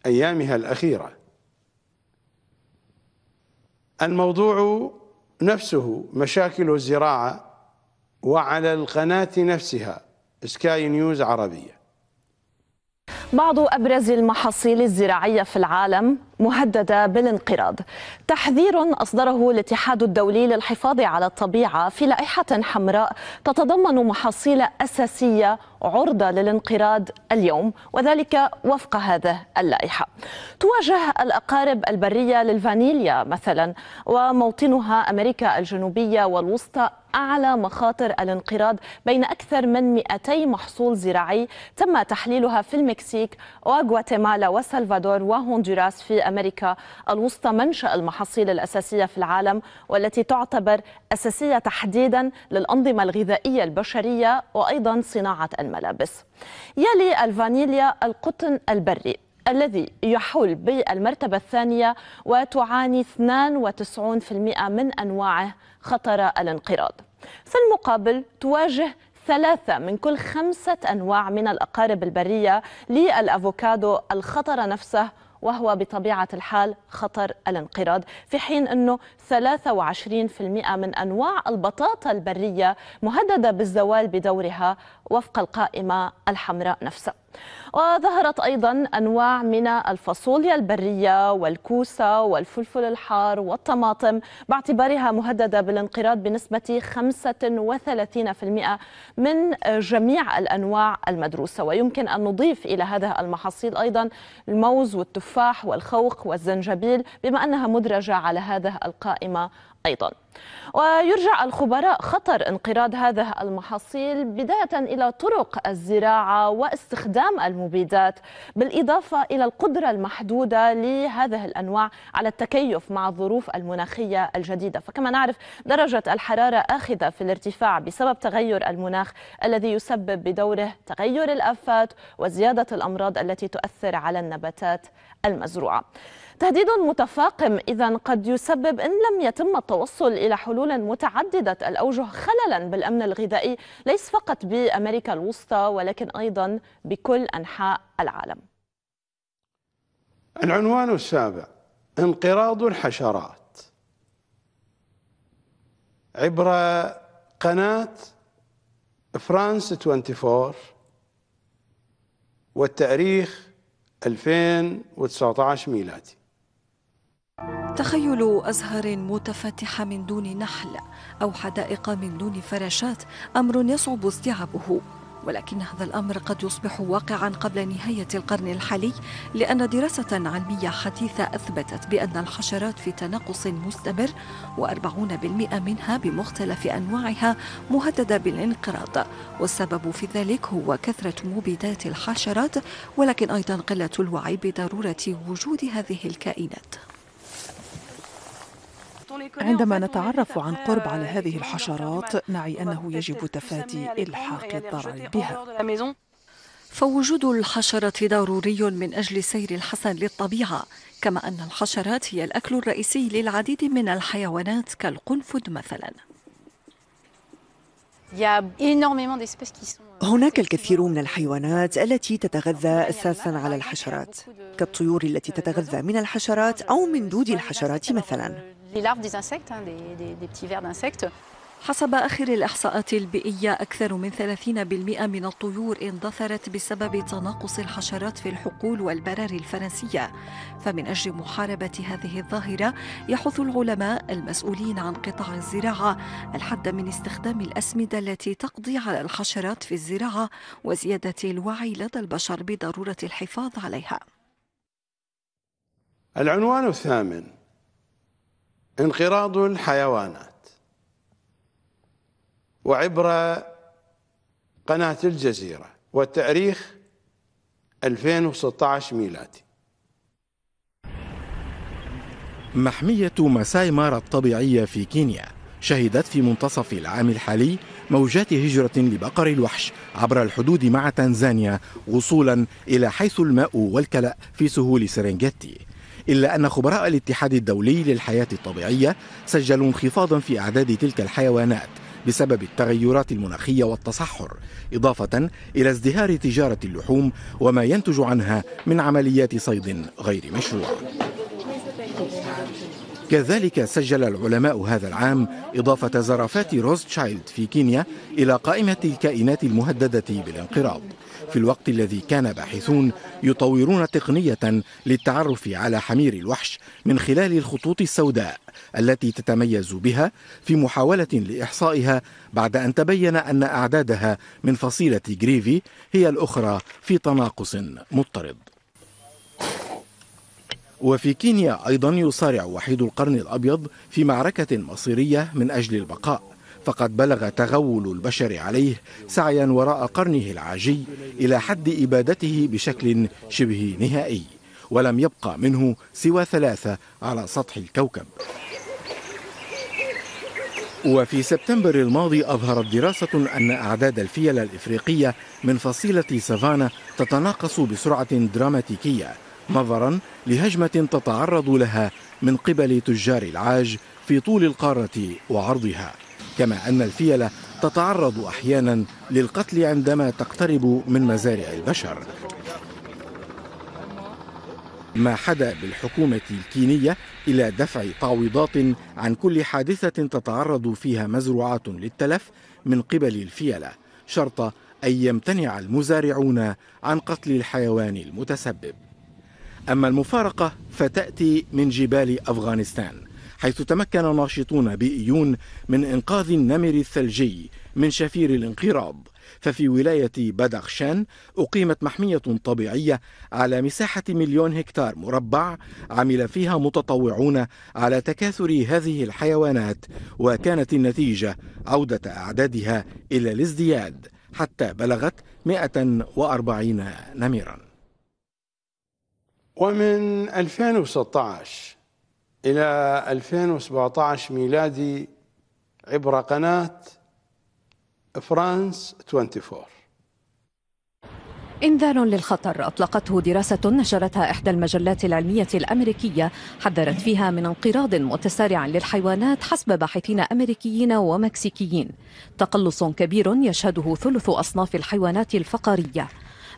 أيامها الأخيرة الموضوع نفسه مشاكل الزراعة وعلى القناة نفسها سكاي نيوز عربية بعض أبرز المحاصيل الزراعية في العالم مهدده بالانقراض. تحذير اصدره الاتحاد الدولي للحفاظ على الطبيعه في لائحه حمراء تتضمن محاصيل اساسيه عرضه للانقراض اليوم وذلك وفق هذه اللائحه. تواجه الاقارب البريه للفانيليا مثلا وموطنها امريكا الجنوبيه والوسطى أعلى مخاطر الانقراض بين أكثر من 200 محصول زراعي تم تحليلها في المكسيك وغواتيمالا والسلفادور وهندوراس في أمريكا الوسطى منشأ المحاصيل الأساسية في العالم والتي تعتبر أساسية تحديدا للأنظمة الغذائية البشرية وأيضا صناعة الملابس يلي الفانيليا القطن البري الذي يحول بالمرتبة الثانية وتعاني 92% من أنواعه خطر الانقراض في المقابل تواجه ثلاثة من كل خمسة أنواع من الأقارب البرية للأفوكادو الخطر نفسه وهو بطبيعة الحال خطر الانقراض في حين أنه 23% من أنواع البطاطا البرية مهددة بالزوال بدورها وفق القائمة الحمراء نفسها وظهرت أيضا أنواع من الفاصوليا البرية والكوسة والفلفل الحار والطماطم باعتبارها مهددة بالانقراض بنسبة 35% من جميع الأنواع المدروسة ويمكن أن نضيف إلى هذه المحاصيل أيضا الموز والتفاح والخوخ والزنجبيل بما أنها مدرجة على هذه القائمة أيضا ويرجع الخبراء خطر انقراض هذه المحاصيل بداية إلى طرق الزراعة واستخدام المبيدات بالإضافة إلى القدرة المحدودة لهذه الأنواع على التكيف مع الظروف المناخية الجديدة فكما نعرف درجة الحرارة آخذة في الارتفاع بسبب تغير المناخ الذي يسبب بدوره تغير الآفات وزيادة الأمراض التي تؤثر على النباتات المزروعة تهديد متفاقم إذا قد يسبب إن لم يتم التوصل إلى حلول متعددة الأوجه خللا بالأمن الغذائي ليس فقط بأمريكا الوسطى ولكن أيضا بكل أنحاء العالم العنوان السابع انقراض الحشرات عبر قناة فرانس 24 والتاريخ 2019 ميلادي تخيل أزهار متفتحة من دون نحل أو حدائق من دون فراشات أمر يصعب استيعابه ولكن هذا الأمر قد يصبح واقعا قبل نهاية القرن الحالي لأن دراسة علمية حديثة أثبتت بأن الحشرات في تناقص مستمر وأربعون بالمئة منها بمختلف أنواعها مهددة بالانقراض والسبب في ذلك هو كثرة مبيدات الحشرات ولكن أيضا قلة الوعي بضرورة وجود هذه الكائنات عندما نتعرف عن قرب على هذه الحشرات نعي أنه يجب تفادي إلحاق الضرر بها فوجود الحشرة ضروري من أجل سير الحسن للطبيعة كما أن الحشرات هي الأكل الرئيسي للعديد من الحيوانات كالقنفذ مثلاً euh, هناك الكثير من الحيوانات التي تتغذى اساسا على الحشرات كالطيور التي تتغذى من الحشرات او من دود الحشرات مثلا حسب آخر الإحصاءات البيئية أكثر من 30% من الطيور اندثرت بسبب تناقص الحشرات في الحقول والبراري الفرنسية فمن أجل محاربة هذه الظاهرة يحث العلماء المسؤولين عن قطاع الزراعة الحد من استخدام الأسمدة التي تقضي على الحشرات في الزراعة وزيادة الوعي لدى البشر بضرورة الحفاظ عليها العنوان الثامن انقراض الحيوانات وعبر قناة الجزيرة والتاريخ 2016 ميلادي محمية ماساي مارا الطبيعية في كينيا شهدت في منتصف العام الحالي موجات هجرة لبقر الوحش عبر الحدود مع تنزانيا وصولا إلى حيث الماء والكلأ في سهول سرنجتي إلا أن خبراء الاتحاد الدولي للحياة الطبيعية سجلوا انخفاضا في أعداد تلك الحيوانات بسبب التغيرات المناخية والتصحر إضافة إلى ازدهار تجارة اللحوم وما ينتج عنها من عمليات صيد غير مشروع كذلك سجل العلماء هذا العام إضافة زرافات روزتشايلد في كينيا إلى قائمة الكائنات المهددة بالانقراض في الوقت الذي كان باحثون يطورون تقنية للتعرف على حمير الوحش من خلال الخطوط السوداء التي تتميز بها في محاولة لإحصائها بعد أن تبين أن أعدادها من فصيلة جريفي هي الأخرى في تناقص مضطرد وفي كينيا أيضا يصارع وحيد القرن الأبيض في معركة مصيرية من أجل البقاء فقد بلغ تغول البشر عليه سعيا وراء قرنه العاجي إلى حد إبادته بشكل شبه نهائي ولم يبقى منه سوى ثلاثة على سطح الكوكب وفي سبتمبر الماضي أظهرت دراسة أن أعداد الفيلة الإفريقية من فصيلة سافانا تتناقص بسرعة دراماتيكية نظرا لهجمة تتعرض لها من قبل تجار العاج في طول القارة وعرضها كما أن الفيلة تتعرض أحيانا للقتل عندما تقترب من مزارع البشر ما حدا بالحكومة الكينية إلى دفع تعويضات عن كل حادثة تتعرض فيها مزروعات للتلف من قبل الفيلة شرط أن يمتنع المزارعون عن قتل الحيوان المتسبب أما المفارقة فتأتي من جبال أفغانستان حيث تمكن ناشطون بيئيون من إنقاذ النمر الثلجي من شفير الانقراض ففي ولاية بدخشان أقيمت محمية طبيعية على مساحة مليون هكتار مربع عمل فيها متطوعون على تكاثر هذه الحيوانات وكانت النتيجة عودة أعدادها إلى الازدياد حتى بلغت 140 نمرا ومن 2016 إلى 2017 ميلادي عبر قناة فرانس 24 إنذار للخطر أطلقته دراسة نشرتها إحدى المجلات العلمية الأمريكية حذرت فيها من انقراض متسارع للحيوانات حسب باحثين أمريكيين ومكسيكيين تقلص كبير يشهده ثلث أصناف الحيوانات الفقرية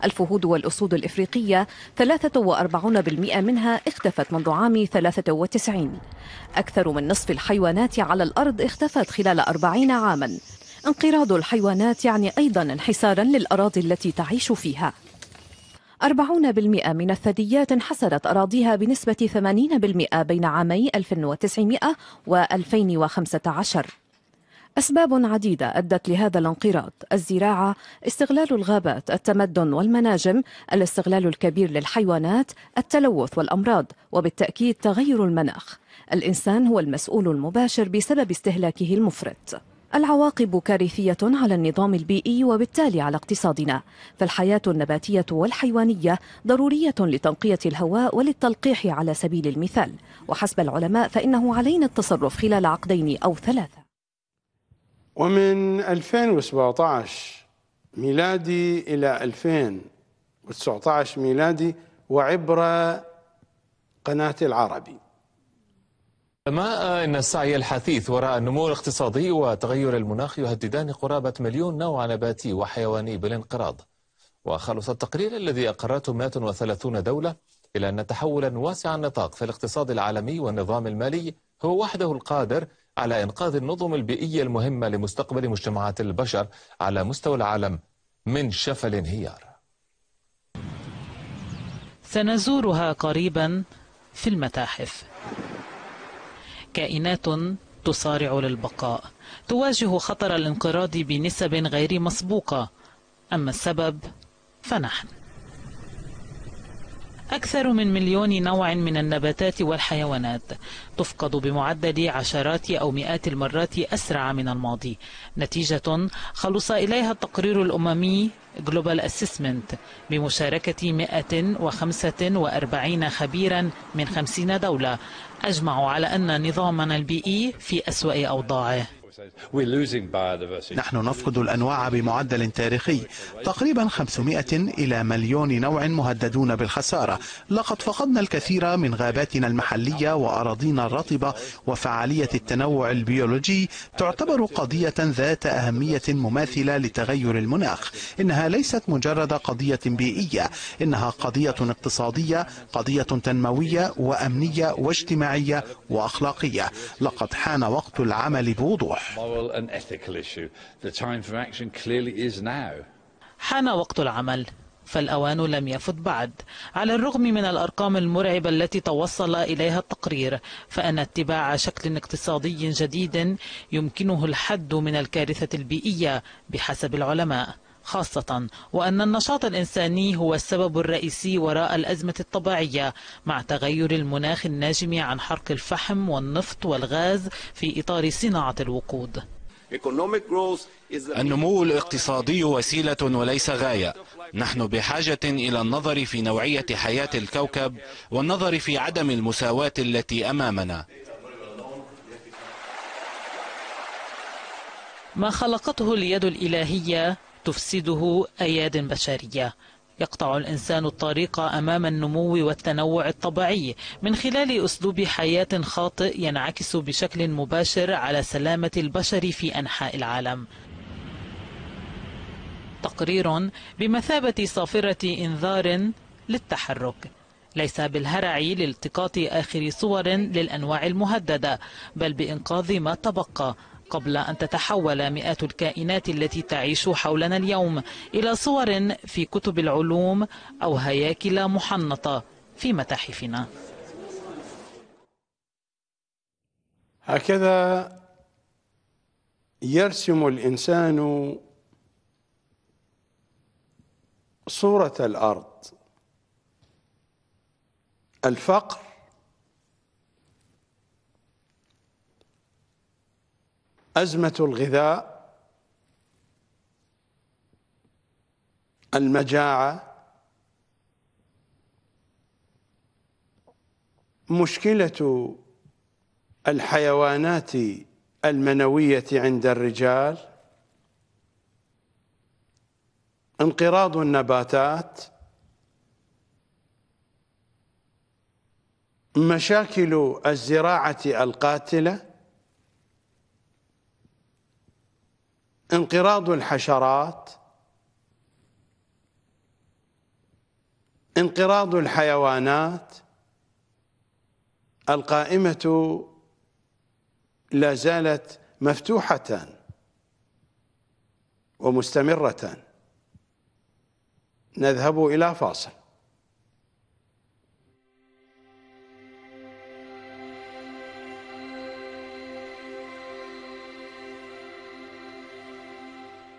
الفهود والأسود الإفريقية 43% منها اختفت منذ عام 93 أكثر من نصف الحيوانات على الأرض اختفت خلال 40 عاما انقراض الحيوانات يعني أيضا انحسارا للأراضي التي تعيش فيها 40% من الثدييات انحسرت أراضيها بنسبة 80% بين عامي 1900 و 2015 أسباب عديدة أدت لهذا الانقراض الزراعة استغلال الغابات التمدن والمناجم الاستغلال الكبير للحيوانات التلوث والأمراض وبالتأكيد تغير المناخ الإنسان هو المسؤول المباشر بسبب استهلاكه المفرط العواقب كارثية على النظام البيئي وبالتالي على اقتصادنا فالحياة النباتية والحيوانية ضرورية لتنقية الهواء وللتلقيح على سبيل المثال وحسب العلماء فإنه علينا التصرف خلال عقدين أو ثلاثة ومن 2017 ميلادي إلى 2019 ميلادي وعبر قناة العربي ما أن السعي الحثيث وراء النمو الاقتصادي وتغير المناخ يهددان قرابة مليون نوع نباتي وحيواني بالانقراض وخلص التقرير الذي أقرته 130 دولة إلى أن تحولا واسع النطاق في الاقتصاد العالمي والنظام المالي هو وحده القادر على إنقاذ النظم البيئية المهمة لمستقبل مجتمعات البشر على مستوى العالم من شفل انهيار سنزورها قريبا في المتاحف كائنات تصارع للبقاء تواجه خطر الانقراض بنسب غير مسبوقة أما السبب فنحن أكثر من مليون نوع من النباتات والحيوانات تفقد بمعدل عشرات أو مئات المرات أسرع من الماضي نتيجة خلص إليها التقرير الأممي جلوبال Assessment بمشاركة 145 خبيرا من 50 دولة أجمعوا على أن نظامنا البيئي في أسوأ أوضاعه نحن نفقد الأنواع بمعدل تاريخي تقريبا 500 إلى مليون نوع مهددون بالخسارة لقد فقدنا الكثير من غاباتنا المحلية وأراضينا الرطبة وفعالية التنوع البيولوجي تعتبر قضية ذات أهمية مماثلة لتغير المناخ إنها ليست مجرد قضية بيئية إنها قضية اقتصادية قضية تنموية وأمنية واجتماعية وأخلاقية لقد حان وقت العمل بوضوح moral and ethical issue. The time for action clearly is now. حان وقت العمل فالأوان لم يفت بعد على الرغم من الأرقام المرعبة التي توصل إليها التقرير فأن اتباع شكل اقتصادي جديد يمكنه الحد من الكارثة البيئية بحسب العلماء خاصة وأن النشاط الإنساني هو السبب الرئيسي وراء الأزمة الطبيعية مع تغير المناخ الناجم عن حرق الفحم والنفط والغاز في إطار صناعة الوقود النمو الاقتصادي وسيلة وليس غاية نحن بحاجة إلى النظر في نوعية حياة الكوكب والنظر في عدم المساواة التي أمامنا ما خلقته اليد الإلهية تفسده أياد بشرية يقطع الإنسان الطريق أمام النمو والتنوع الطبيعي من خلال أسلوب حياة خاطئ ينعكس بشكل مباشر على سلامة البشر في أنحاء العالم تقرير بمثابة صافرة إنذار للتحرك ليس بالهرع لالتقاط آخر صور للأنواع المهددة بل بإنقاذ ما تبقى قبل أن تتحول مئات الكائنات التي تعيش حولنا اليوم إلى صور في كتب العلوم أو هياكل محنطة في متاحفنا هكذا يرسم الإنسان صورة الأرض الفقر أزمة الغذاء المجاعة مشكلة الحيوانات المنوية عند الرجال انقراض النباتات مشاكل الزراعة القاتلة انقراض الحشرات انقراض الحيوانات القائمة لا زالت مفتوحة ومستمرة نذهب إلى فاصل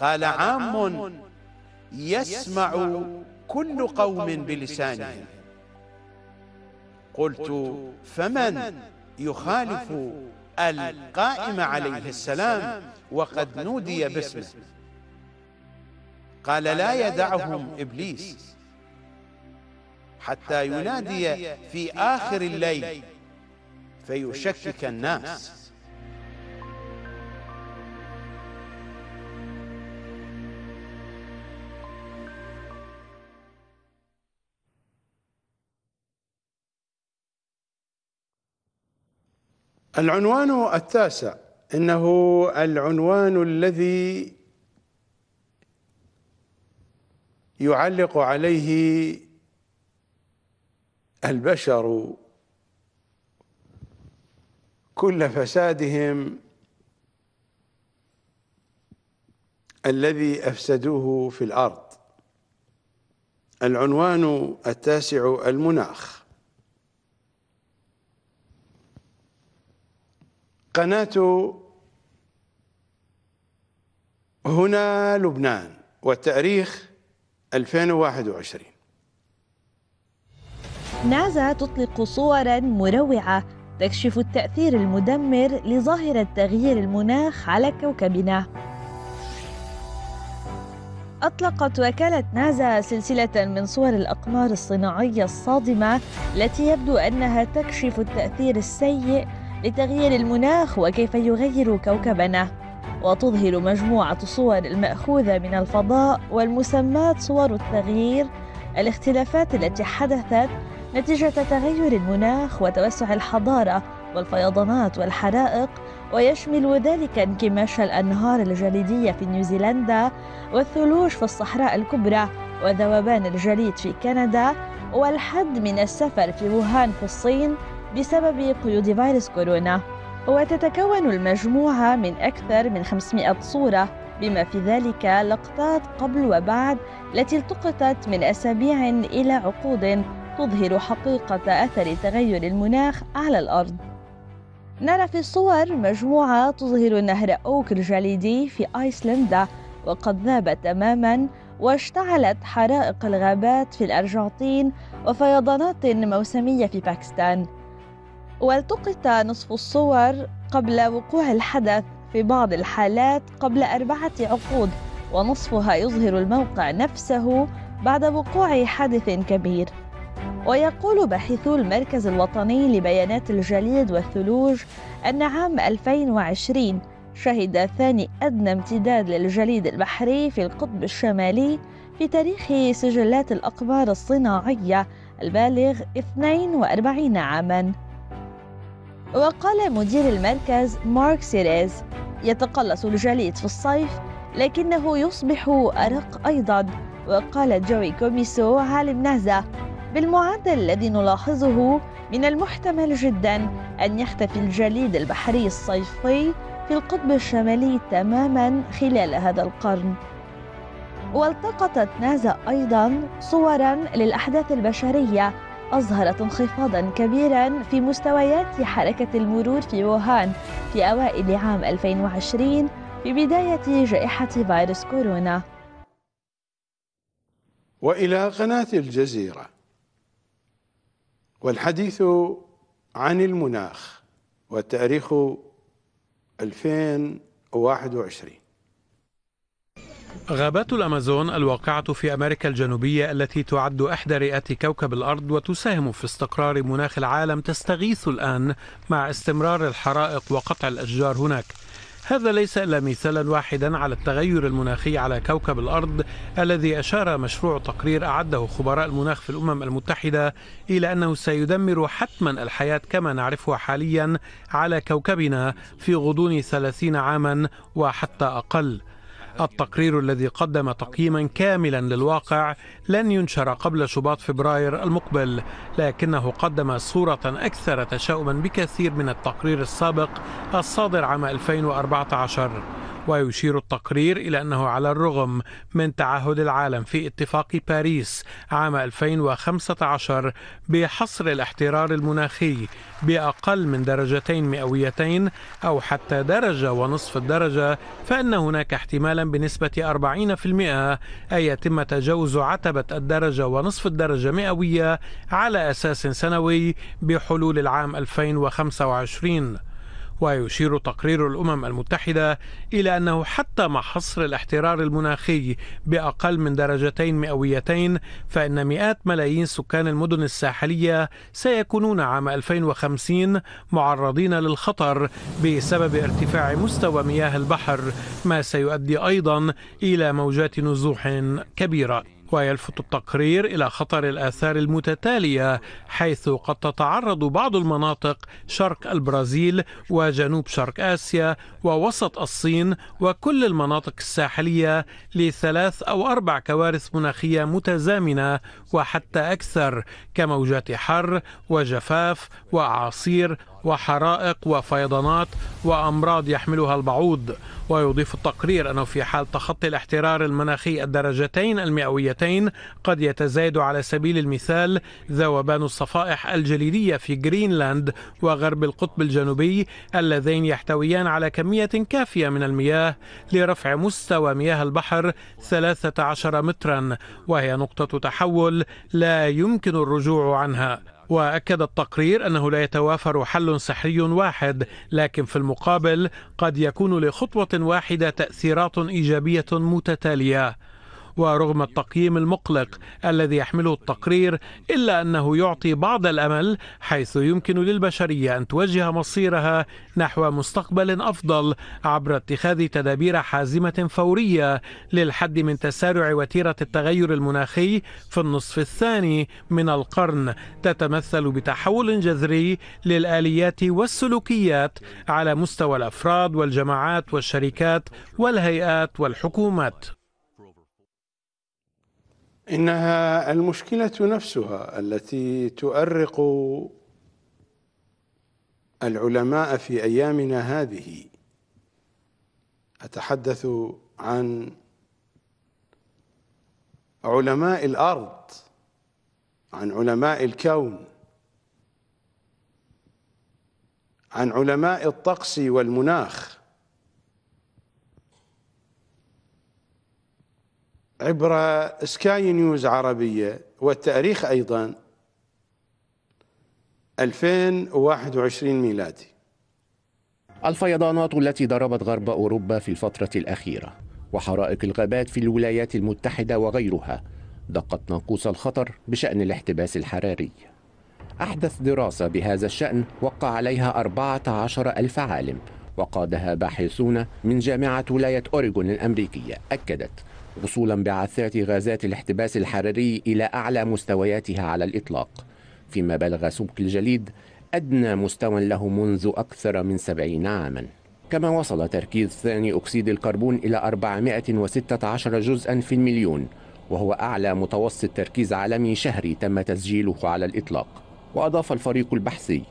قال عام يسمع كل قوم بلسانه قلت فمن يخالف القائم عليه السلام وقد نودي باسمه قال لا يدعهم إبليس حتى ينادي في آخر الليل فيشكك الناس العنوان التاسع انه العنوان الذي يعلق عليه البشر كل فسادهم الذي افسدوه في الارض العنوان التاسع المناخ قناة هنا لبنان والتاريخ 2021 نازا تطلق صورا مروعة تكشف التأثير المدمر لظاهرة تغيير المناخ على كوكبنا أطلقت وكالة نازا سلسلة من صور الأقمار الصناعية الصادمة التي يبدو أنها تكشف التأثير السيء لتغيير المناخ وكيف يغير كوكبنا وتظهر مجموعة صور المأخوذة من الفضاء والمسمات صور التغيير الاختلافات التي حدثت نتيجة تغير المناخ وتوسع الحضارة والفيضانات والحرائق ويشمل ذلك انكماش الأنهار الجليدية في نيوزيلندا والثلوج في الصحراء الكبرى وذوبان الجليد في كندا والحد من السفر في ووهان في الصين بسبب قيود فيروس كورونا وتتكون المجموعة من أكثر من 500 صورة بما في ذلك لقطات قبل وبعد التي التقطت من أسابيع إلى عقود تظهر حقيقة أثر تغير المناخ على الأرض نرى في الصور مجموعة تظهر نهر أوك الجليدي في أيسلندا وقد ذاب تماما واشتعلت حرائق الغابات في الأرجنتين وفيضانات موسمية في باكستان والتقط نصف الصور قبل وقوع الحدث في بعض الحالات قبل أربعة عقود ونصفها يظهر الموقع نفسه بعد وقوع حادث كبير ويقول باحثو المركز الوطني لبيانات الجليد والثلوج أن عام 2020 شهد ثاني أدنى امتداد للجليد البحري في القطب الشمالي في تاريخ سجلات الأقمار الصناعية البالغ 42 عاماً وقال مدير المركز مارك سيريز يتقلص الجليد في الصيف لكنه يصبح أرق أيضا وقال جوي كوميسو عالم نهزة بالمعدل الذي نلاحظه من المحتمل جدا أن يختفي الجليد البحري الصيفي في القطب الشمالي تماما خلال هذا القرن والتقطت نازا أيضا صورا للأحداث البشرية أظهرت انخفاضا كبيرا في مستويات حركة المرور في ووهان في أوائل عام 2020 في بداية جائحة فيروس كورونا وإلى قناة الجزيرة والحديث عن المناخ والتاريخ 2021 غابات الأمازون الواقعة في أمريكا الجنوبية التي تعد إحدى رئات كوكب الأرض وتساهم في استقرار مناخ العالم تستغيث الآن مع استمرار الحرائق وقطع الأشجار هناك هذا ليس إلا مثالا واحدا على التغير المناخي على كوكب الأرض الذي أشار مشروع تقرير أعده خبراء المناخ في الأمم المتحدة إلى أنه سيدمر حتما الحياة كما نعرفها حاليا على كوكبنا في غضون ثلاثين عاما وحتى أقل التقرير الذي قدم تقييما كاملا للواقع لن ينشر قبل شباط فبراير المقبل لكنه قدم صورة أكثر تشاؤما بكثير من التقرير السابق الصادر عام 2014 ويشير التقرير إلى أنه على الرغم من تعهد العالم في اتفاق باريس عام 2015 بحصر الاحترار المناخي بأقل من درجتين مئويتين أو حتى درجة ونصف الدرجة فإن هناك احتمالا بنسبة 40% أن يتم تجاوز عتبة الدرجة ونصف الدرجة مئوية على أساس سنوي بحلول العام 2025 ويشير تقرير الأمم المتحدة إلى أنه حتى مع حصر الاحترار المناخي بأقل من درجتين مئويتين فإن مئات ملايين سكان المدن الساحلية سيكونون عام 2050 معرضين للخطر بسبب ارتفاع مستوى مياه البحر ما سيؤدي أيضا إلى موجات نزوح كبيرة ويلفت التقرير إلى خطر الآثار المتتالية حيث قد تتعرض بعض المناطق شرق البرازيل وجنوب شرق آسيا ووسط الصين وكل المناطق الساحلية لثلاث أو أربع كوارث مناخية متزامنة وحتى أكثر كموجات حر وجفاف وأعاصير وحرائق وفيضانات وأمراض يحملها البعوض ويضيف التقرير أنه في حال تخطي الاحترار المناخي الدرجتين المئويتين قد يتزايد على سبيل المثال ذوبان الصفائح الجليدية في جرينلاند وغرب القطب الجنوبي اللذين يحتويان على كمية كافية من المياه لرفع مستوى مياه البحر 13 مترا وهي نقطة تحول لا يمكن الرجوع عنها وأكد التقرير أنه لا يتوافر حل سحري واحد لكن في المقابل قد يكون لخطوة واحدة تأثيرات إيجابية متتالية ورغم التقييم المقلق الذي يحمله التقرير إلا أنه يعطي بعض الأمل حيث يمكن للبشرية أن توجه مصيرها نحو مستقبل أفضل عبر اتخاذ تدابير حازمة فورية للحد من تسارع وتيرة التغير المناخي في النصف الثاني من القرن تتمثل بتحول جذري للآليات والسلوكيات على مستوى الأفراد والجماعات والشركات والهيئات والحكومات انها المشكله نفسها التي تؤرق العلماء في ايامنا هذه اتحدث عن علماء الارض عن علماء الكون عن علماء الطقس والمناخ عبر سكاي نيوز عربية والتاريخ أيضا 2021 ميلادي الفيضانات التي ضربت غرب أوروبا في الفترة الأخيرة وحرائق الغابات في الولايات المتحدة وغيرها دقت ناقوس الخطر بشأن الاحتباس الحراري أحدث دراسة بهذا الشأن وقع عليها 14 ألف عالم وقادها باحثون من جامعة ولاية أوريغون الأمريكية أكدت وصولا انبعاثات غازات الاحتباس الحراري إلى أعلى مستوياتها على الإطلاق فيما بلغ سمك الجليد أدنى مستوى له منذ أكثر من سبعين عاما كما وصل تركيز ثاني أكسيد الكربون إلى 416 جزءا في المليون وهو أعلى متوسط تركيز عالمي شهري تم تسجيله على الإطلاق وأضاف الفريق البحثي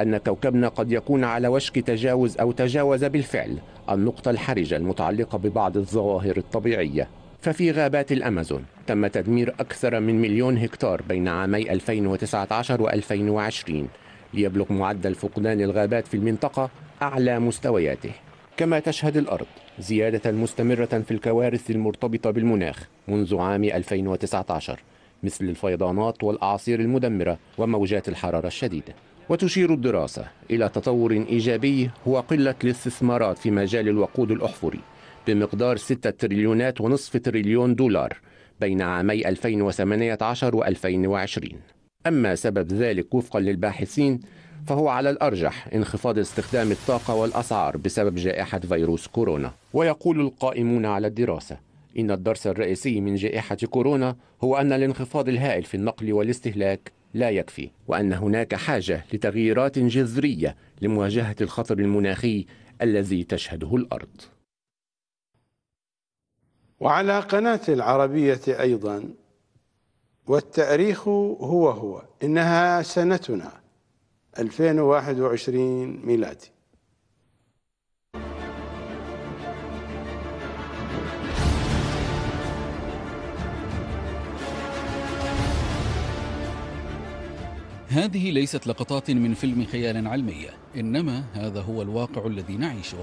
أن كوكبنا قد يكون على وشك تجاوز أو تجاوز بالفعل النقطة الحرجة المتعلقة ببعض الظواهر الطبيعية ففي غابات الأمازون تم تدمير أكثر من مليون هكتار بين عامي 2019 و 2020 ليبلغ معدل فقدان الغابات في المنطقة أعلى مستوياته كما تشهد الأرض زيادة مستمرة في الكوارث المرتبطة بالمناخ منذ عام 2019 مثل الفيضانات والأعاصير المدمرة وموجات الحرارة الشديدة وتشير الدراسة إلى تطور إيجابي هو قلة الاستثمارات في مجال الوقود الأحفري بمقدار 6 تريليونات ونصف تريليون دولار بين عامي 2018 و 2020 أما سبب ذلك وفقا للباحثين فهو على الأرجح انخفاض استخدام الطاقة والأسعار بسبب جائحة فيروس كورونا ويقول القائمون على الدراسة إن الدرس الرئيسي من جائحة كورونا هو أن الانخفاض الهائل في النقل والاستهلاك لا يكفي وأن هناك حاجة لتغييرات جذرية لمواجهة الخطر المناخي الذي تشهده الأرض وعلى قناة العربية أيضا والتأريخ هو هو إنها سنتنا 2021 ميلادي هذه ليست لقطات من فيلم خيال علمي إنما هذا هو الواقع الذي نعيشه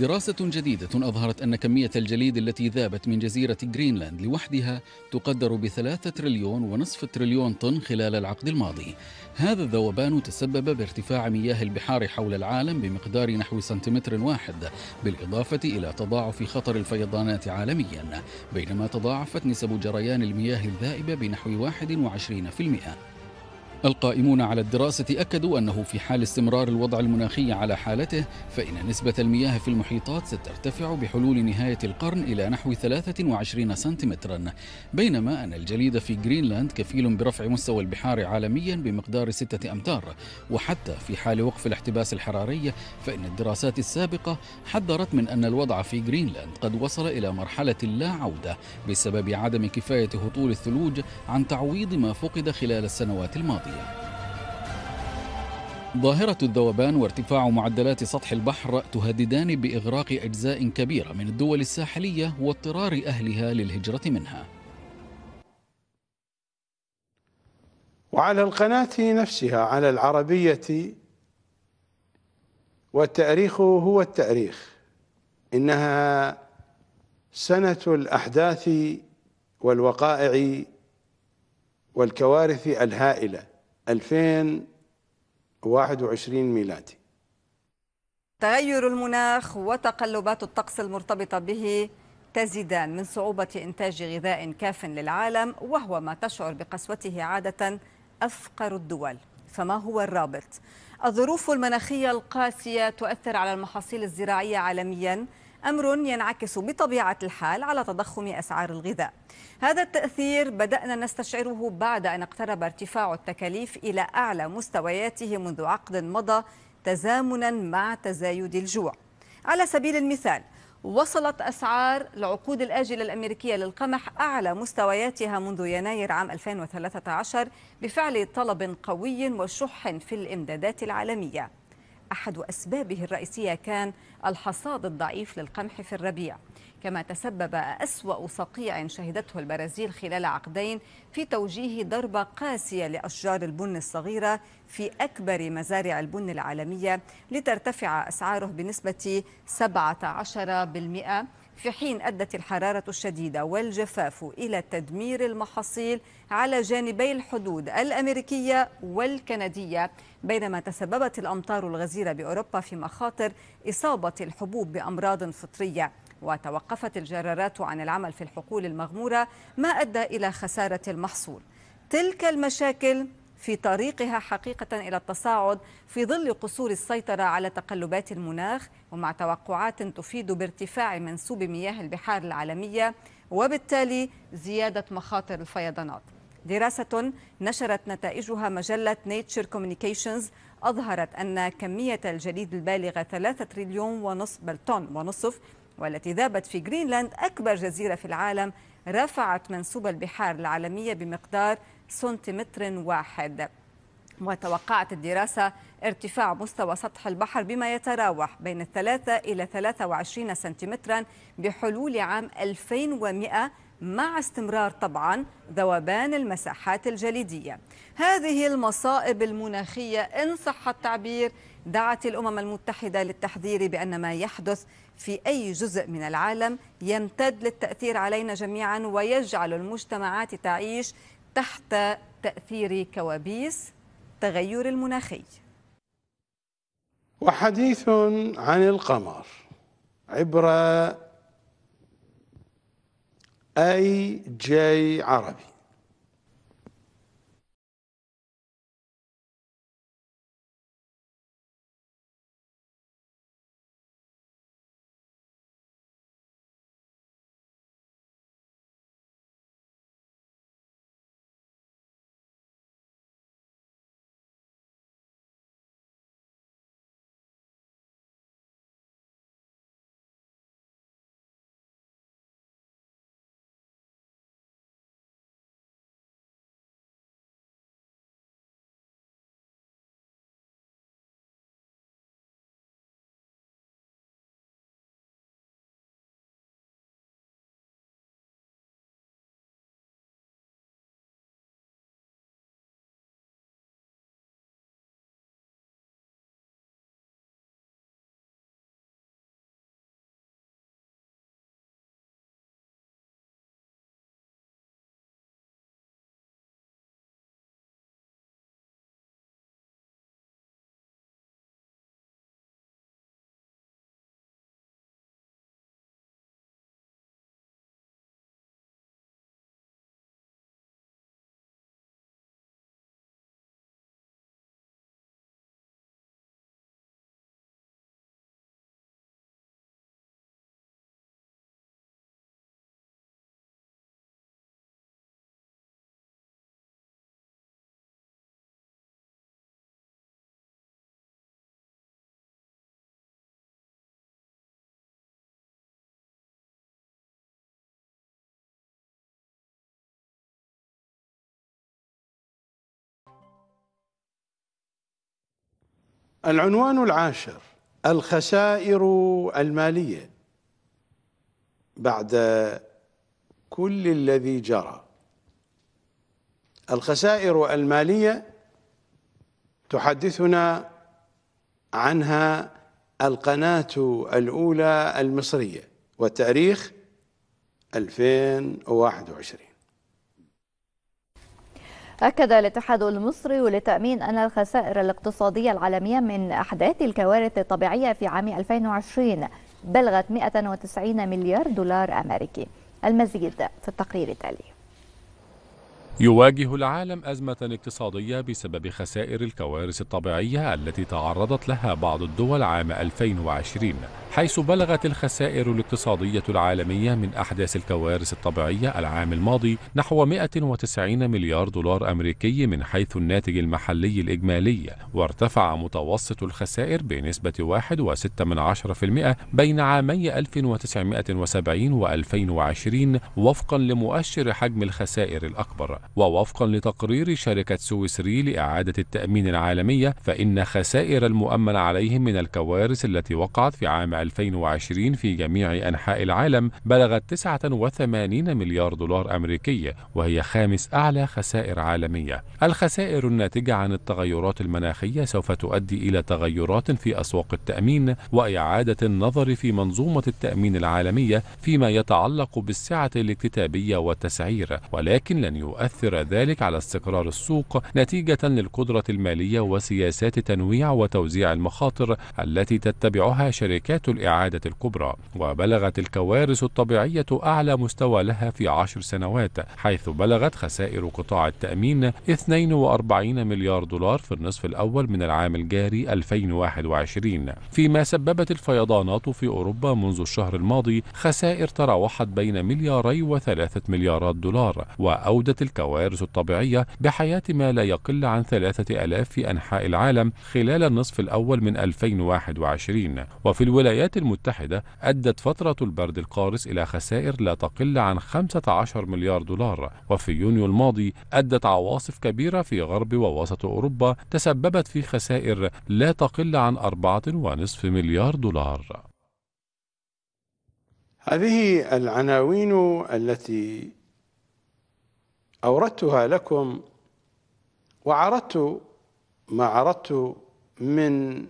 دراسة جديدة أظهرت أن كمية الجليد التي ذابت من جزيرة جرينلاند لوحدها تقدر بثلاثة تريليون ونصف تريليون طن خلال العقد الماضي هذا الذوبان تسبب بارتفاع مياه البحار حول العالم بمقدار نحو سنتيمتر واحد بالإضافة إلى تضاعف خطر الفيضانات عالميا بينما تضاعفت نسب جريان المياه الذائبة بنحو 21% القائمون على الدراسة أكدوا أنه في حال استمرار الوضع المناخي على حالته فإن نسبة المياه في المحيطات سترتفع بحلول نهاية القرن إلى نحو 23 سنتيمترا بينما أن الجليد في جرينلاند كفيل برفع مستوى البحار عالميا بمقدار 6 أمتار وحتى في حال وقف الاحتباس الحراري فإن الدراسات السابقة حذرت من أن الوضع في جرينلاند قد وصل إلى مرحلة لا عودة بسبب عدم كفاية هطول الثلوج عن تعويض ما فقد خلال السنوات الماضية البحرية ظاهرة الذوبان وارتفاع معدلات سطح البحر تهددان بإغراق أجزاء كبيرة من الدول الساحلية واضطرار أهلها للهجرة منها وعلى القناة نفسها على العربية والتاريخ هو التاريخ إنها سنة الأحداث والوقائع والكوارث الهائله 2021 ميلادي تغير المناخ وتقلبات الطقس المرتبطة به تزيدان من صعوبة إنتاج غذاء كاف للعالم وهو ما تشعر بقسوته عادة أفقر الدول فما هو الرابط؟ الظروف المناخية القاسية تؤثر على المحاصيل الزراعية عالمياً أمر ينعكس بطبيعة الحال على تضخم أسعار الغذاء هذا التأثير بدأنا نستشعره بعد أن اقترب ارتفاع التكاليف إلى أعلى مستوياته منذ عقد مضى تزامنا مع تزايد الجوع على سبيل المثال وصلت أسعار العقود الآجلة الأمريكية للقمح أعلى مستوياتها منذ يناير عام 2013 بفعل طلب قوي وشح في الإمدادات العالمية أحد أسبابه الرئيسية كان الحصاد الضعيف للقمح في الربيع كما تسبب أسوأ صقيع شهدته البرازيل خلال عقدين في توجيه ضربة قاسية لأشجار البن الصغيرة في أكبر مزارع البن العالمية لترتفع أسعاره بنسبة 17% في حين أدت الحرارة الشديدة والجفاف إلى تدمير المحاصيل على جانبي الحدود الأمريكية والكندية بينما تسببت الأمطار الغزيرة بأوروبا في مخاطر إصابة الحبوب بأمراض فطرية وتوقفت الجرارات عن العمل في الحقول المغمورة ما أدى إلى خسارة المحصول تلك المشاكل في طريقها حقيقة إلى التصاعد في ظل قصور السيطرة على تقلبات المناخ ومع توقعات تفيد بارتفاع منسوب مياه البحار العالمية وبالتالي زيادة مخاطر الفيضانات دراسة نشرت نتائجها مجلة نيتشر كوميونيكيشنز أظهرت أن كمية الجليد البالغة 3 تريليون ونصف بل طن ونصف والتي ذابت في جرينلاند أكبر جزيرة في العالم رفعت منسوب البحار العالمية بمقدار سنتيمتر واحد وتوقعت الدراسة ارتفاع مستوى سطح البحر بما يتراوح بين 3 إلى 23 سنتيمترا بحلول عام 2100 مع استمرار طبعا ذوبان المساحات الجليدية هذه المصائب المناخية إن صح التعبير دعت الأمم المتحدة للتحذير بأن ما يحدث في أي جزء من العالم يمتد للتأثير علينا جميعا ويجعل المجتمعات تعيش تحت تأثير كوابيس التغير المناخي وحديث عن القمر عبر أي جاي عربي العنوان العاشر الخسائر المالية بعد كل الذي جرى الخسائر المالية تحدثنا عنها القناة الأولى المصرية وتاريخ 2021 أكد الاتحاد المصري لتأمين أن الخسائر الاقتصادية العالمية من أحداث الكوارث الطبيعية في عام 2020 بلغت 190 مليار دولار أمريكي المزيد في التقرير التالي يواجه العالم أزمة اقتصادية بسبب خسائر الكوارث الطبيعية التي تعرضت لها بعض الدول عام 2020 حيث بلغت الخسائر الاقتصادية العالمية من أحداث الكوارث الطبيعية العام الماضي نحو 190 مليار دولار أمريكي من حيث الناتج المحلي الإجمالي وارتفع متوسط الخسائر بنسبة 1.6% بين عامي 1970 و 2020 وفقا لمؤشر حجم الخسائر الأكبر ووفقا لتقرير شركة سويسري لإعادة التأمين العالمية فإن خسائر المؤمن عليهم من الكوارث التي وقعت في عام 2020 في جميع أنحاء العالم بلغت 89 مليار دولار أمريكي وهي خامس أعلى خسائر عالمية الخسائر الناتجة عن التغيرات المناخية سوف تؤدي إلى تغيرات في أسواق التأمين وإعادة النظر في منظومة التأمين العالمية فيما يتعلق بالسعة الاكتتابية والتسعير ولكن لن يؤثر يؤثر ذلك على استقرار السوق نتيجة للقدرة المالية وسياسات تنويع وتوزيع المخاطر التي تتبعها شركات الإعادة الكبرى وبلغت الكوارث الطبيعية أعلى مستوى لها في عشر سنوات حيث بلغت خسائر قطاع التأمين 42 مليار دولار في النصف الأول من العام الجاري 2021 فيما سببت الفيضانات في أوروبا منذ الشهر الماضي خسائر تراوحت بين ملياري وثلاثة مليارات دولار وأودت الكوارث الكوارث الطبيعية بحياة ما لا يقل عن 3000 في أنحاء العالم خلال النصف الأول من 2021 وفي الولايات المتحدة أدت فترة البرد القارس إلى خسائر لا تقل عن 15 مليار دولار وفي يونيو الماضي أدت عواصف كبيرة في غرب ووسط أوروبا تسببت في خسائر لا تقل عن 4.5 مليار دولار هذه العناوين التي أوردتها لكم وعرضت ما عرضت من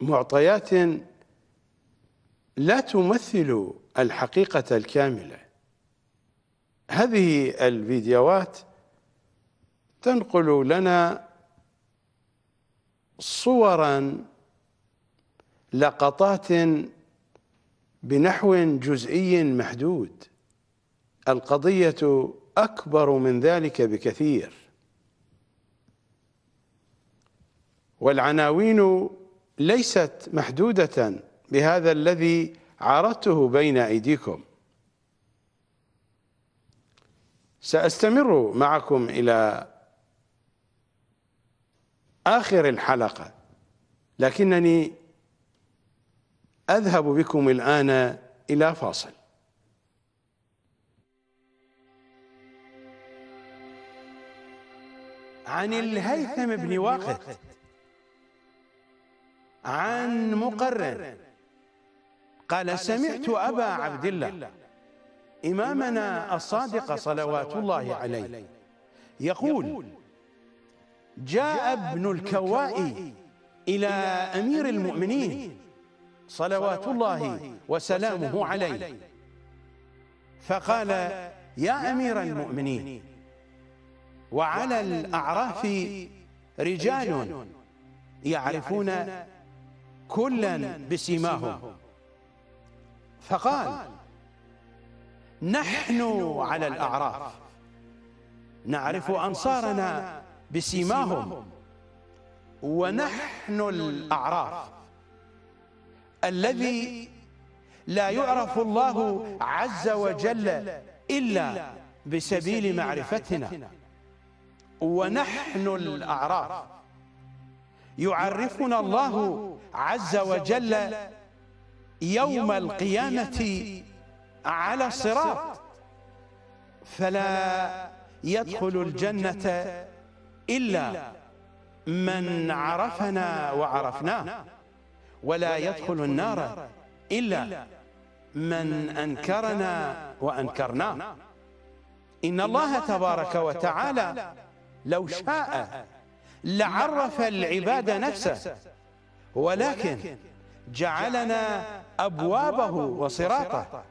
معطيات لا تمثل الحقيقة الكاملة هذه الفيديوهات تنقل لنا صورا لقطات بنحو جزئي محدود القضية أكبر من ذلك بكثير والعناوين ليست محدودة بهذا الذي عرضته بين أيديكم سأستمر معكم إلى آخر الحلقة لكنني أذهب بكم الآن إلى فاصل عن الهيثم بن واقد عن مقرن قال سمعت أبا عبد الله إمامنا الصادق صلوات الله عليه يقول جاء ابن الكواء إلى أمير المؤمنين صلوات الله وسلامه عليه فقال يا أمير المؤمنين وعلى الأعراف رجال يعرفون كلا بسيماهم فقال نحن على الأعراف نعرف أنصارنا بسيماهم ونحن الأعراف الذي لا يعرف الله عز وجل إلا بسبيل معرفتنا ونحن الأعراف يعرفنا الله عز وجل يوم القيامة على الصراط فلا يدخل الجنة إلا من عرفنا وعرفناه ولا يدخل النار إلا من أنكرنا وأنكرناه إن الله تبارك وتعالى لو شاء لعرف العباد نفسه ولكن جعلنا أبوابه وصراطه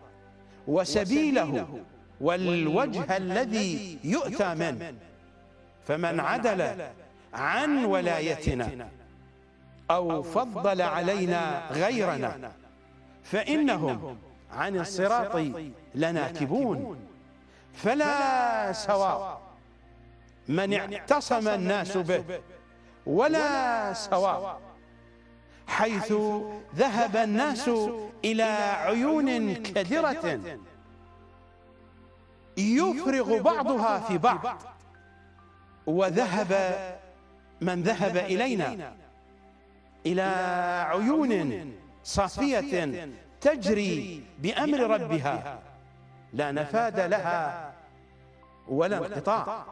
وسبيله والوجه الذي يؤتى منه فمن عدل عن ولايتنا أو فضل علينا غيرنا فإنهم عن الصراط لناكبون فلا سواء من اعتصم الناس به ولا سواء حيث ذهب الناس إلى عيون كدرة يفرغ بعضها في بعض وذهب من ذهب إلينا إلى عيون صافية تجري بأمر ربها لا نفاد لها ولا انقطاع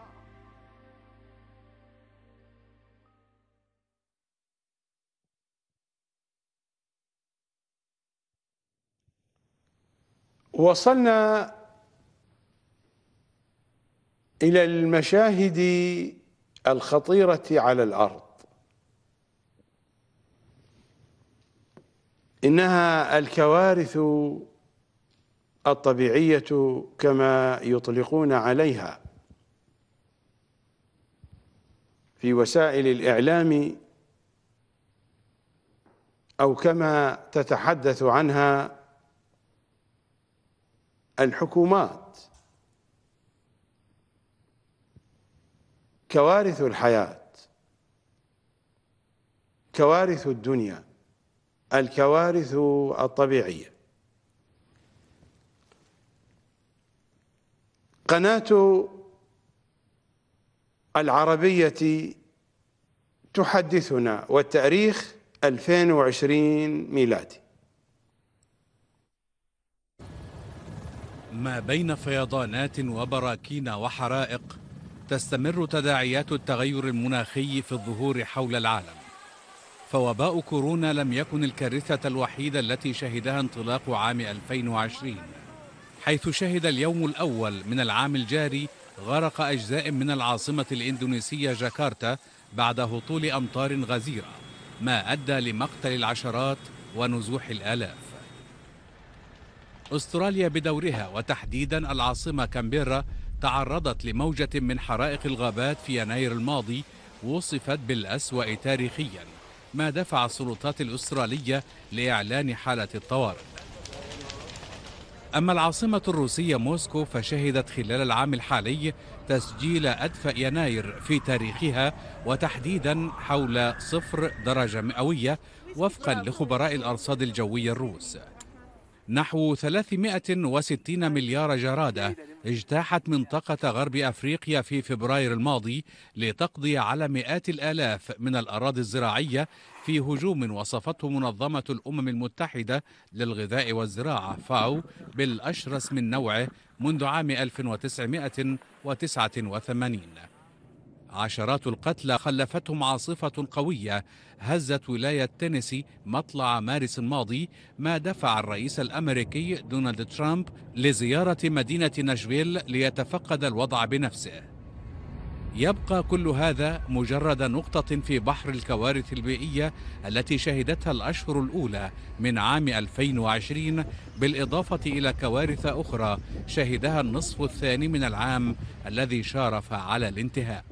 وصلنا إلى المشاهد الخطيرة على الأرض إنها الكوارث الطبيعية كما يطلقون عليها في وسائل الإعلام أو كما تتحدث عنها الحكومات كوارث الحياة كوارث الدنيا الكوارث الطبيعية قناة العربية تحدثنا والتاريخ 2020 ميلادي ما بين فيضانات وبراكين وحرائق تستمر تداعيات التغير المناخي في الظهور حول العالم فوباء كورونا لم يكن الكارثة الوحيدة التي شهدها انطلاق عام 2020 حيث شهد اليوم الأول من العام الجاري غرق أجزاء من العاصمة الإندونيسية جاكرتا بعد هطول أمطار غزيرة ما أدى لمقتل العشرات ونزوح الآلاف أستراليا بدورها وتحديدا العاصمة كامبيرا تعرضت لموجة من حرائق الغابات في يناير الماضي وصفت بالأسوأ تاريخيا ما دفع السلطات الأسترالية لإعلان حالة الطوارئ أما العاصمة الروسية موسكو فشهدت خلال العام الحالي تسجيل أدفأ يناير في تاريخها وتحديدا حول صفر درجة مئوية وفقا لخبراء الأرصاد الجوية الروس نحو 360 مليار جرادة اجتاحت منطقة غرب أفريقيا في فبراير الماضي لتقضي على مئات الآلاف من الأراضي الزراعية في هجوم وصفته منظمة الأمم المتحدة للغذاء والزراعة فاو بالأشرس من نوعه منذ عام 1989 عشرات القتلى خلفتهم عاصفة قوية هزت ولاية تينيسي مطلع مارس الماضي ما دفع الرئيس الأمريكي دونالد ترامب لزيارة مدينة ناشفيل ليتفقد الوضع بنفسه يبقى كل هذا مجرد نقطة في بحر الكوارث البيئية التي شهدتها الأشهر الأولى من عام 2020 بالإضافة إلى كوارث أخرى شهدها النصف الثاني من العام الذي شارف على الانتهاء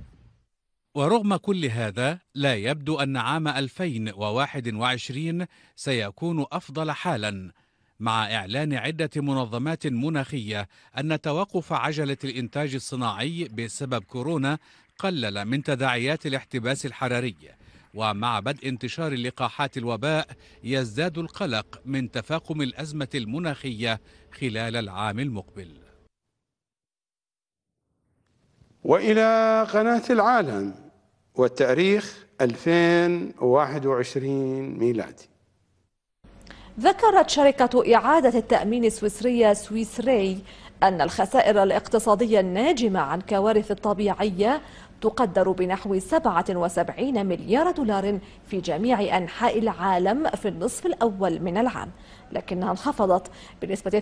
ورغم كل هذا لا يبدو أن عام 2021 سيكون أفضل حالاً مع إعلان عدة منظمات مناخية أن توقف عجلة الإنتاج الصناعي بسبب كورونا قلل من تداعيات الاحتباس الحراري ومع بدء انتشار لقاحات الوباء يزداد القلق من تفاقم الأزمة المناخية خلال العام المقبل وإلى قناة العالم والتاريخ 2021 ميلادي ذكرت شركة إعادة التأمين السويسرية سويسري أن الخسائر الاقتصادية الناجمة عن كوارث الطبيعية تقدر بنحو 77 مليار دولار في جميع أنحاء العالم في النصف الأول من العام لكنها انخفضت بنسبة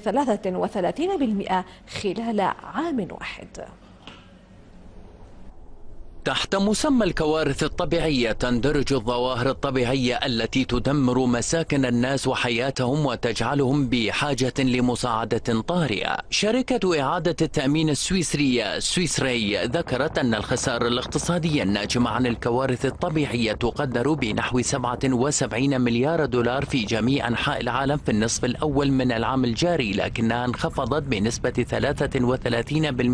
33% خلال عام واحد تحت مسمى الكوارث الطبيعية تندرج الظواهر الطبيعية التي تدمر مساكن الناس وحياتهم وتجعلهم بحاجة لمساعدة طارئة. شركة إعادة التأمين السويسرية سويسري ذكرت أن الخسارة الاقتصادية الناجمة عن الكوارث الطبيعية تقدر بنحو 77 مليار دولار في جميع أنحاء العالم في النصف الأول من العام الجاري لكنها انخفضت بنسبة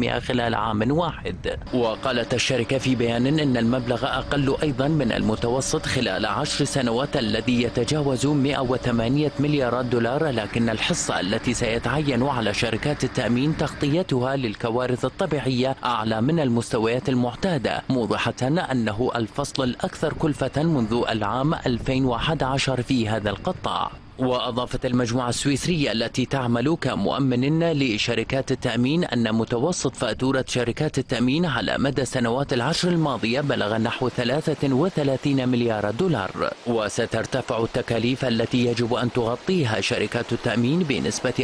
33% خلال عام واحد. وقالت الشركة في ببيان أن المبلغ أقل أيضا من المتوسط خلال عشر سنوات الذي يتجاوز 108 مليارات دولار لكن الحصة التي سيتعين على شركات التأمين تغطيتها للكوارث الطبيعية أعلى من المستويات المعتادة موضحة أنه الفصل الأكثر كلفة منذ العام 2011 في هذا القطاع وأضافت المجموعة السويسرية التي تعمل كمؤمن لشركات التأمين أن متوسط فاتورة شركات التأمين على مدى السنوات العشر الماضية بلغ نحو 33 مليار دولار وسترتفع التكاليف التي يجب أن تغطيها شركات التأمين بنسبة 4%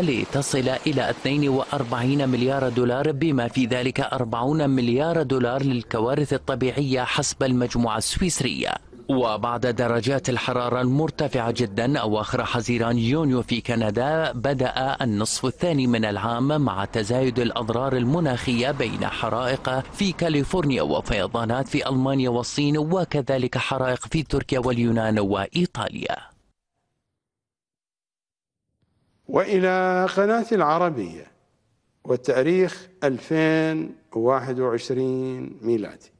لتصل إلى 42 مليار دولار بما في ذلك 40 مليار دولار للكوارث الطبيعية حسب المجموعة السويسرية وبعد درجات الحرارة المرتفعة جدا أواخر حزيران يونيو في كندا بدأ النصف الثاني من العام مع تزايد الأضرار المناخية بين حرائق في كاليفورنيا وفيضانات في ألمانيا والصين وكذلك حرائق في تركيا واليونان وإيطاليا وإلى قناة العربية والتاريخ 2021 ميلادي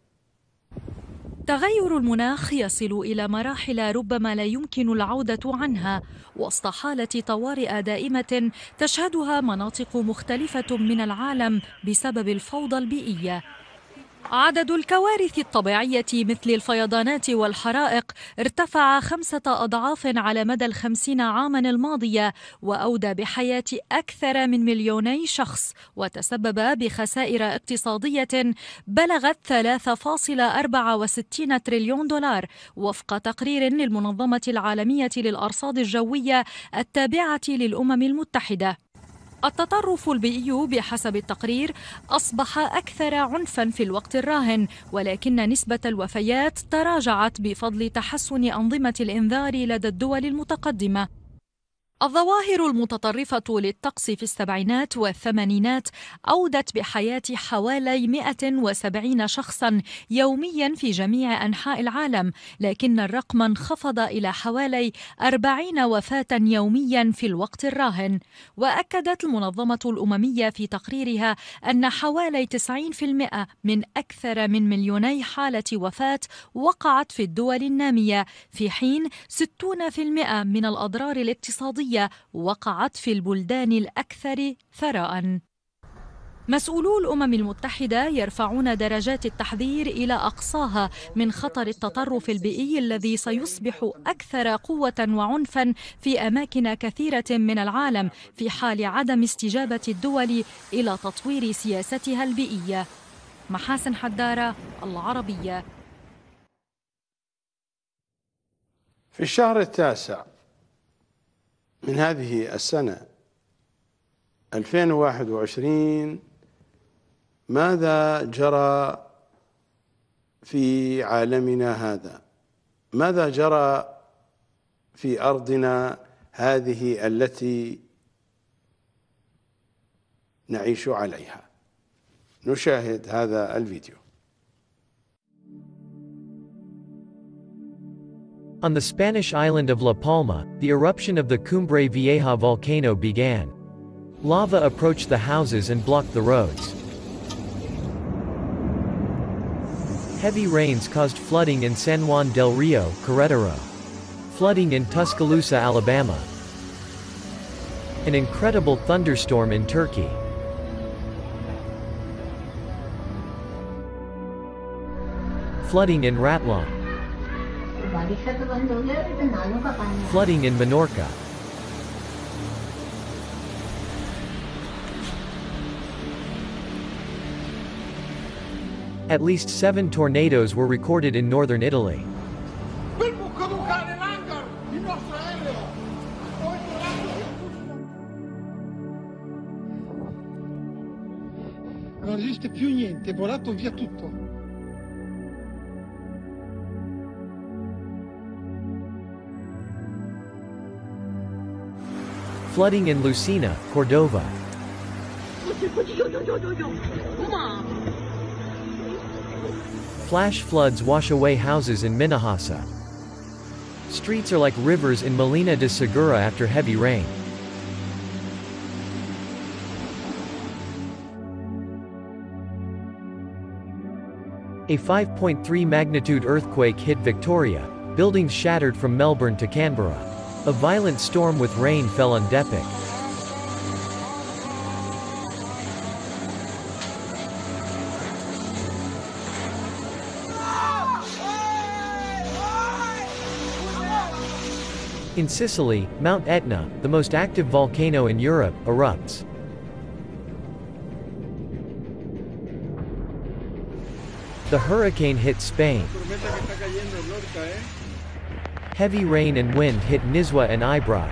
تغير المناخ يصل إلى مراحل ربما لا يمكن العودة عنها وسط حالة طوارئ دائمة تشهدها مناطق مختلفة من العالم بسبب الفوضى البيئية عدد الكوارث الطبيعية مثل الفيضانات والحرائق ارتفع خمسة أضعاف على مدى الخمسين عاما الماضية وأودى بحياة أكثر من مليوني شخص وتسبب بخسائر اقتصادية بلغت 3.64 تريليون دولار وفق تقرير للمنظمة العالمية للأرصاد الجوية التابعة للأمم المتحدة التطرف البيئي بحسب التقرير أصبح أكثر عنفا في الوقت الراهن ولكن نسبة الوفيات تراجعت بفضل تحسن أنظمة الإنذار لدى الدول المتقدمة الظواهر المتطرفة للطقس في السبعينات والثمانينات أودت بحياة حوالي 170 شخصا يوميا في جميع أنحاء العالم لكن الرقم انخفض إلى حوالي 40 وفاة يوميا في الوقت الراهن وأكدت المنظمة الأممية في تقريرها أن حوالي 90% من أكثر من مليوني حالة وفاة وقعت في الدول النامية في حين 60% من الأضرار الاقتصادية البيئية وقعت في البلدان الأكثر ثراء مسؤولو الأمم المتحدة يرفعون درجات التحذير إلى أقصاها من خطر التطرف البيئي الذي سيصبح أكثر قوة وعنفا في أماكن كثيرة من العالم في حال عدم استجابة الدول إلى تطوير سياستها البيئية محاسن حدارة العربية في الشهر التاسع من هذه السنة 2021 ماذا جرى في عالمنا هذا ماذا جرى في أرضنا هذه التي نعيش عليها نشاهد هذا الفيديو On the Spanish island of La Palma, the eruption of the Cumbre Vieja volcano began. Lava approached the houses and blocked the roads. Heavy rains caused flooding in San Juan del Rio, Querétaro. Flooding in Tuscaloosa, Alabama. An incredible thunderstorm in Turkey. Flooding in Ratlam. Flooding in Menorca. At least seven tornadoes were recorded in northern Italy. Non esiste più niente, volato via tutto. flooding in Lucena, Cordova. Flash floods wash away houses in Minahasa. Streets are like rivers in Molina de Segura after heavy rain. A 5.3 magnitude earthquake hit Victoria, buildings shattered from Melbourne to Canberra. A violent storm with rain fell on Depic. In Sicily, Mount Etna, the most active volcano in Europe, erupts. The hurricane hit Spain. Heavy rain and wind hit Nizwa and Ibrai.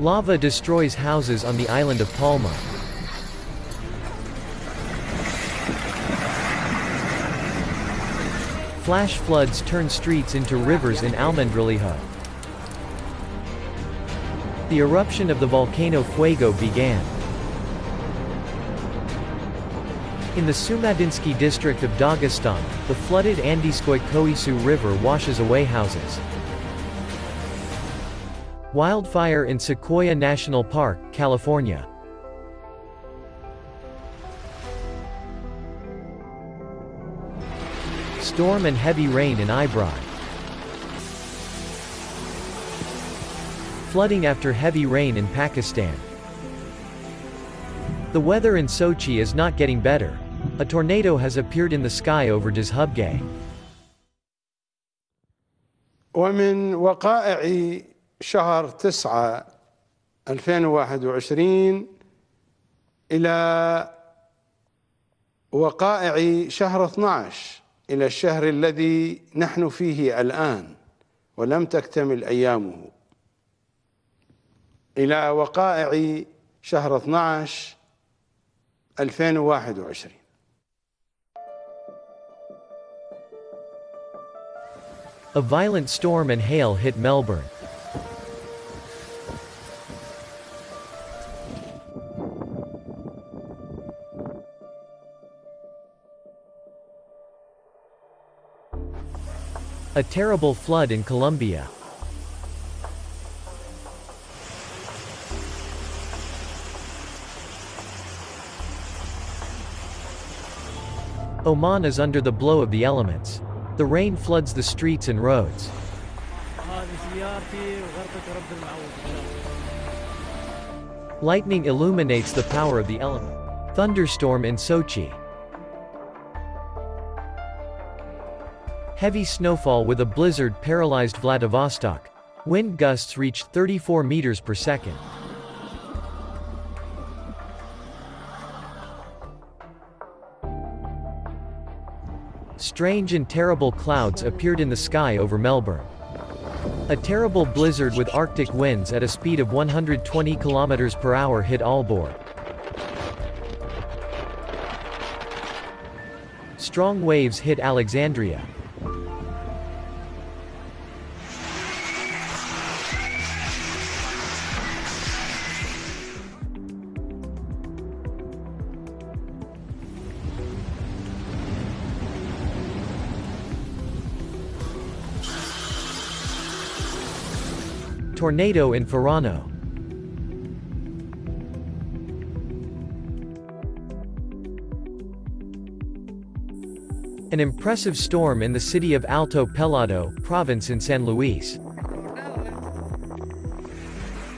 Lava destroys houses on the island of Palma. Flash floods turn streets into rivers in Almendralejo. The eruption of the volcano Fuego began. In the Sumadinsky district of Dagestan, the flooded Andyskoy Koisu River washes away houses. Wildfire in Sequoia National Park, California. Storm and heavy rain in Ibrai. Flooding after heavy rain in Pakistan. The weather in Sochi is not getting better. A tornado has appeared in the sky over Dizhubge. ومن وقائع شهر 9 2021 إلى وقائع شهر 12 إلى الشهر الذي نحن فيه الآن ولم تكتمل أيامه إلى وقائع شهر 12 2021 A violent storm and hail hit Melbourne. A terrible flood in Colombia. Oman is under the blow of the elements. The rain floods the streets and roads. Lightning illuminates the power of the element. Thunderstorm in Sochi. Heavy snowfall with a blizzard paralyzed Vladivostok. Wind gusts reached 34 meters per second. Strange and terrible clouds appeared in the sky over Melbourne. A terrible blizzard with arctic winds at a speed of 120 km per hour hit Aalborg. Strong waves hit Alexandria. tornado in Verano. An impressive storm in the city of Alto Pelado, province in San Luis.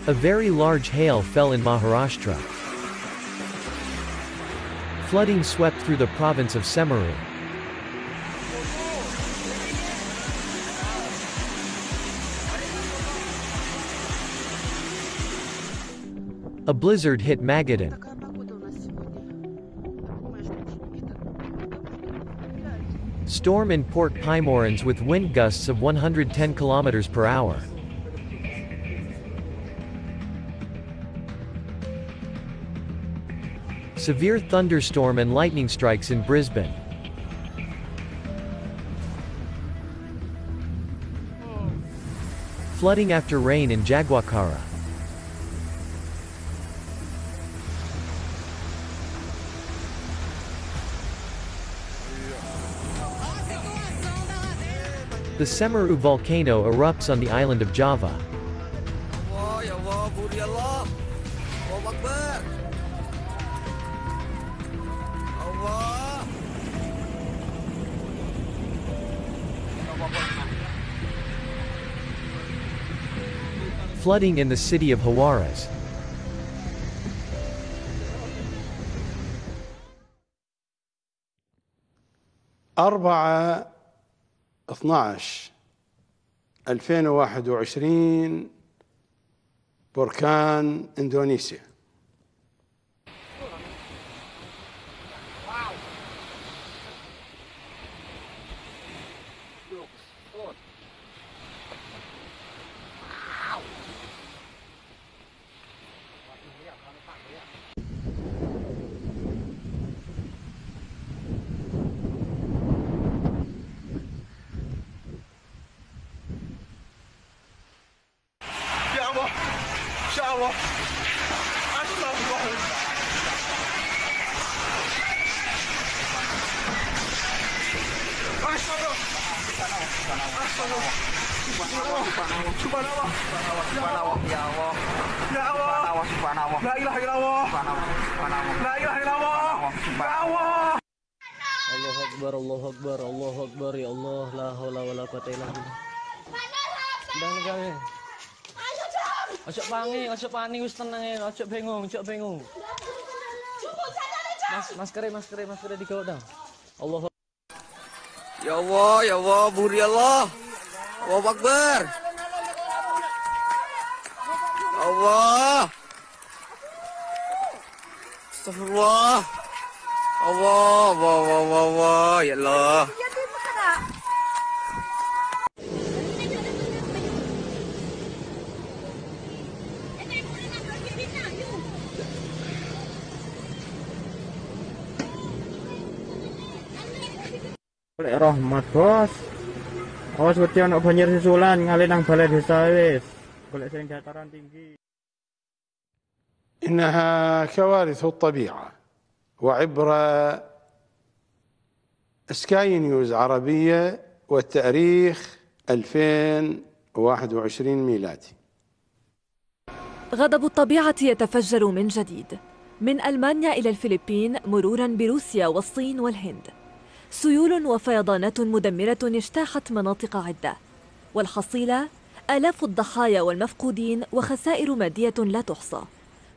A very large hail fell in Maharashtra. Flooding swept through the province of Semeru. A blizzard hit Magadan. Storm in Port Pymorans with wind gusts of 110 kilometers per hour. Severe thunderstorm and lightning strikes in Brisbane. Flooding after rain in Jaguacara. The Semeru volcano erupts on the island of Java. Flooding in the city of Hawaras. أربعة 12 2021 بركان اندونيسيا wani wis tenang ya, ojo bingung, ojo bingung. Mas, maskere, maskere, maskere digawa dong. Allah. Ya Allah, ya Allah, buri Allah. Allahu Akbar. Ya Allah. Astagfirullah. Ya Allah, Allah, Allah, Allah, ya Allah. rahmat bos awas wedi anak banjir susulan ngalih nang balai desa wis golek sering dataran tinggi انها كوارث الطبيعه وعبر سكاي نيوز عربيه والتاريخ 2021 ميلادي غضب الطبيعه يتفجر من جديد من المانيا الى الفلبين مرورا بروسيا والصين والهند سيول وفيضانات مدمرة اجتاحت مناطق عدة والحصيلة آلاف الضحايا والمفقودين وخسائر مادية لا تحصى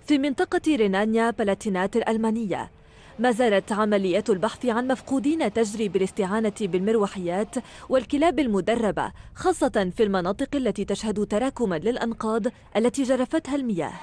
في منطقة رينانيا بلاتينات الألمانية ما زالت عمليات البحث عن مفقودين تجري بالاستعانة بالمروحيات والكلاب المدربة خاصة في المناطق التي تشهد تراكما للأنقاض التي جرفتها المياه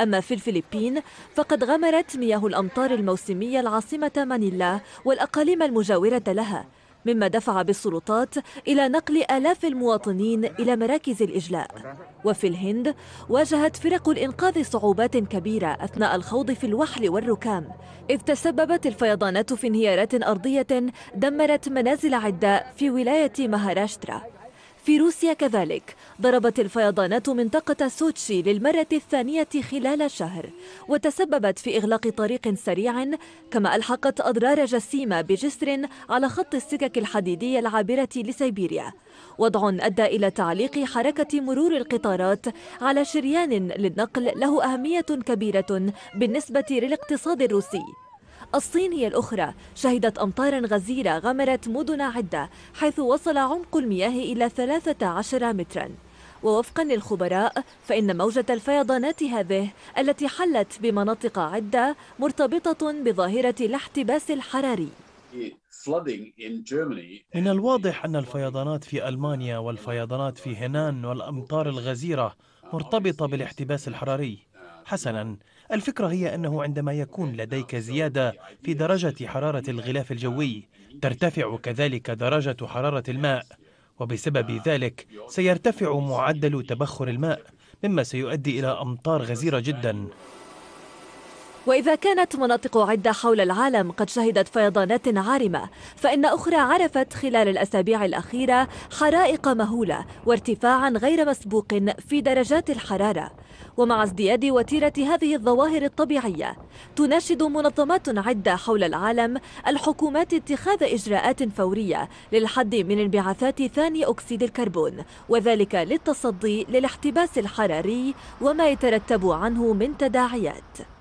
أما في الفلبين فقد غمرت مياه الأمطار الموسمية العاصمة مانيلا والأقاليم المجاورة لها مما دفع بالسلطات إلى نقل آلاف المواطنين إلى مراكز الإجلاء وفي الهند واجهت فرق الإنقاذ صعوبات كبيرة أثناء الخوض في الوحل والركام إذ تسببت الفيضانات في انهيارات أرضية دمرت منازل عداء في ولاية مهاراشترا في روسيا كذلك ضربت الفيضانات منطقة سوتشي للمرة الثانية خلال شهر وتسببت في إغلاق طريق سريع كما ألحقت أضرار جسيمة بجسر على خط السكك الحديدية العابرة لسيبيريا وضع أدى إلى تعليق حركة مرور القطارات على شريان للنقل له أهمية كبيرة بالنسبة للاقتصاد الروسي الصين هي الأخرى شهدت أمطارا غزيرة غمرت مدن عدة حيث وصل عمق المياه إلى 13 مترا ووفقا للخبراء فإن موجة الفيضانات هذه التي حلت بمناطق عدة مرتبطة بظاهرة الاحتباس الحراري من الواضح أن الفيضانات في ألمانيا والفيضانات في هنان والأمطار الغزيرة مرتبطة بالاحتباس الحراري حسنا الفكرة هي أنه عندما يكون لديك زيادة في درجة حرارة الغلاف الجوي ترتفع كذلك درجة حرارة الماء وبسبب ذلك سيرتفع معدل تبخر الماء مما سيؤدي إلى أمطار غزيرة جداً وإذا كانت مناطق عدة حول العالم قد شهدت فيضانات عارمة فإن أخرى عرفت خلال الأسابيع الأخيرة حرائق مهولة وارتفاعا غير مسبوق في درجات الحرارة ومع ازدياد وتيرة هذه الظواهر الطبيعية تناشد منظمات عدة حول العالم الحكومات اتخاذ إجراءات فورية للحد من انبعاثات ثاني أكسيد الكربون وذلك للتصدي للاحتباس الحراري وما يترتب عنه من تداعيات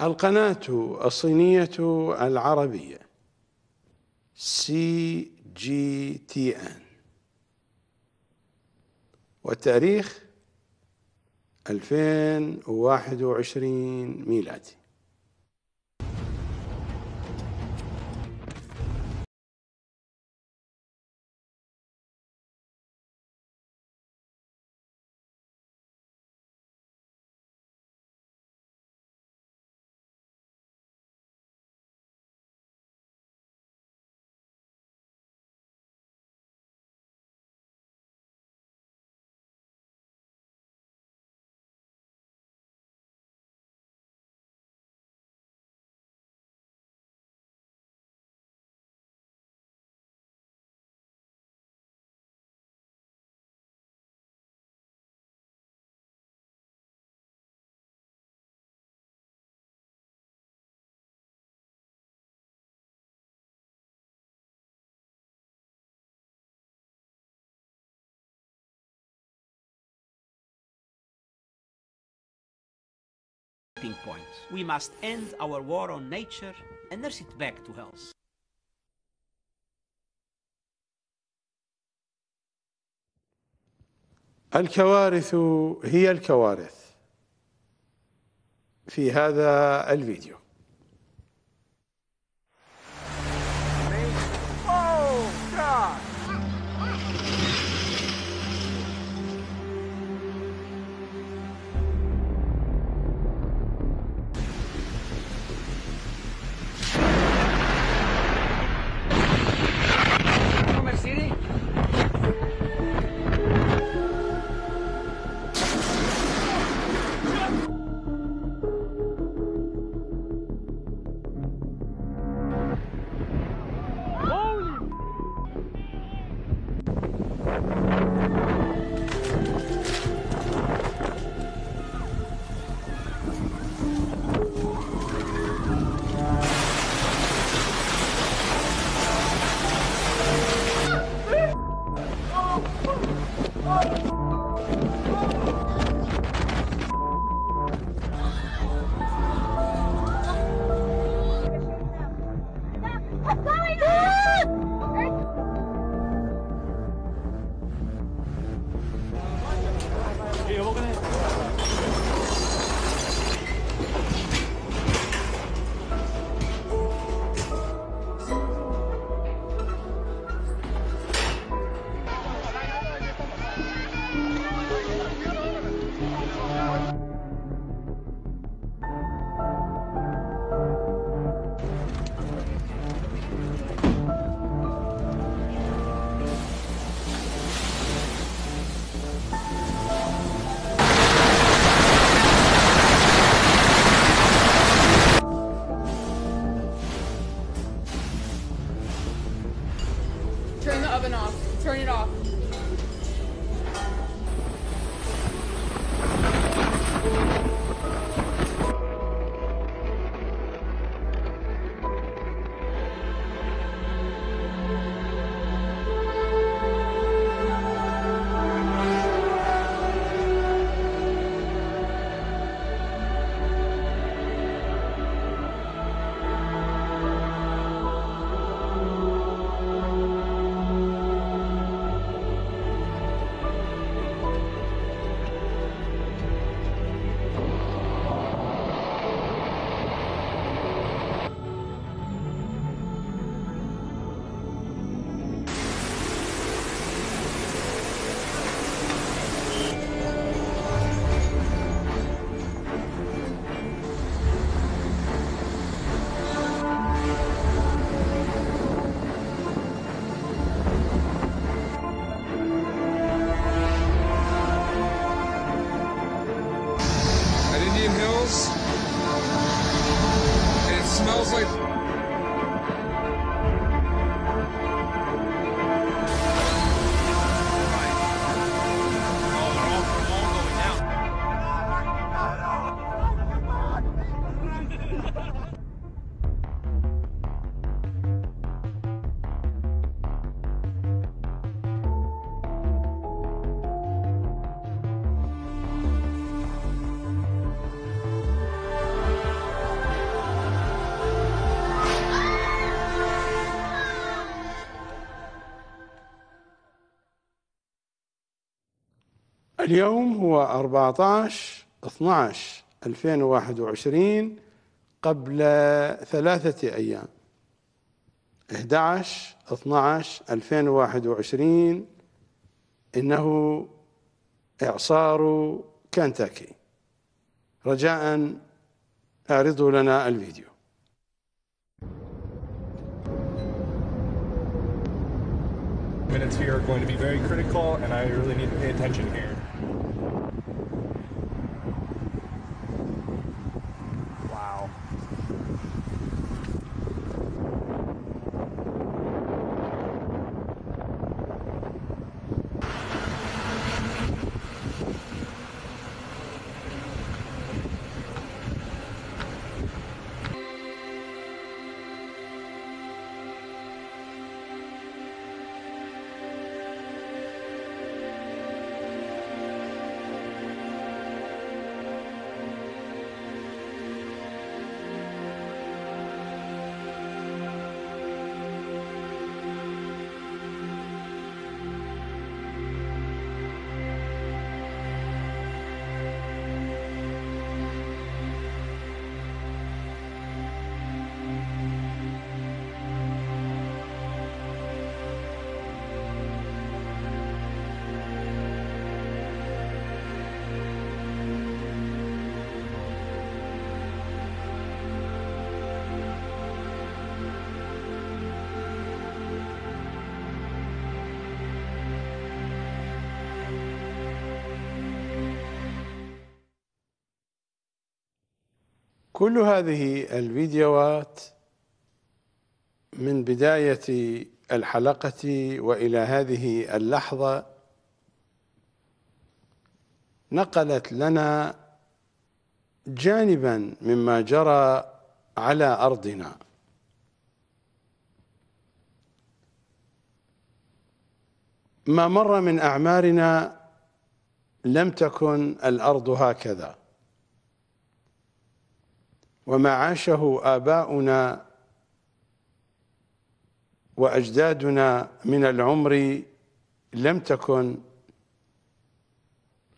القناة الصينية العربية سي جي تي ان والتاريخ 2021 ميلادي tipping point. We must end our war on nature and nurse it back to health. الكوارث هي الكوارث في هذا الفيديو اليوم هو 14 12 2021 قبل ثلاثة أيام 11 12 2021 إنه إعصار كنتاكي رجاء اعرضوا لنا الفيديو Minutes here are going to be very critical, and I really need to pay attention here. كل هذه الفيديوهات من بداية الحلقة وإلى هذه اللحظة نقلت لنا جانبا مما جرى على أرضنا ما مر من أعمارنا لم تكن الأرض هكذا وما عاشه آباؤنا وأجدادنا من العمر لم تكن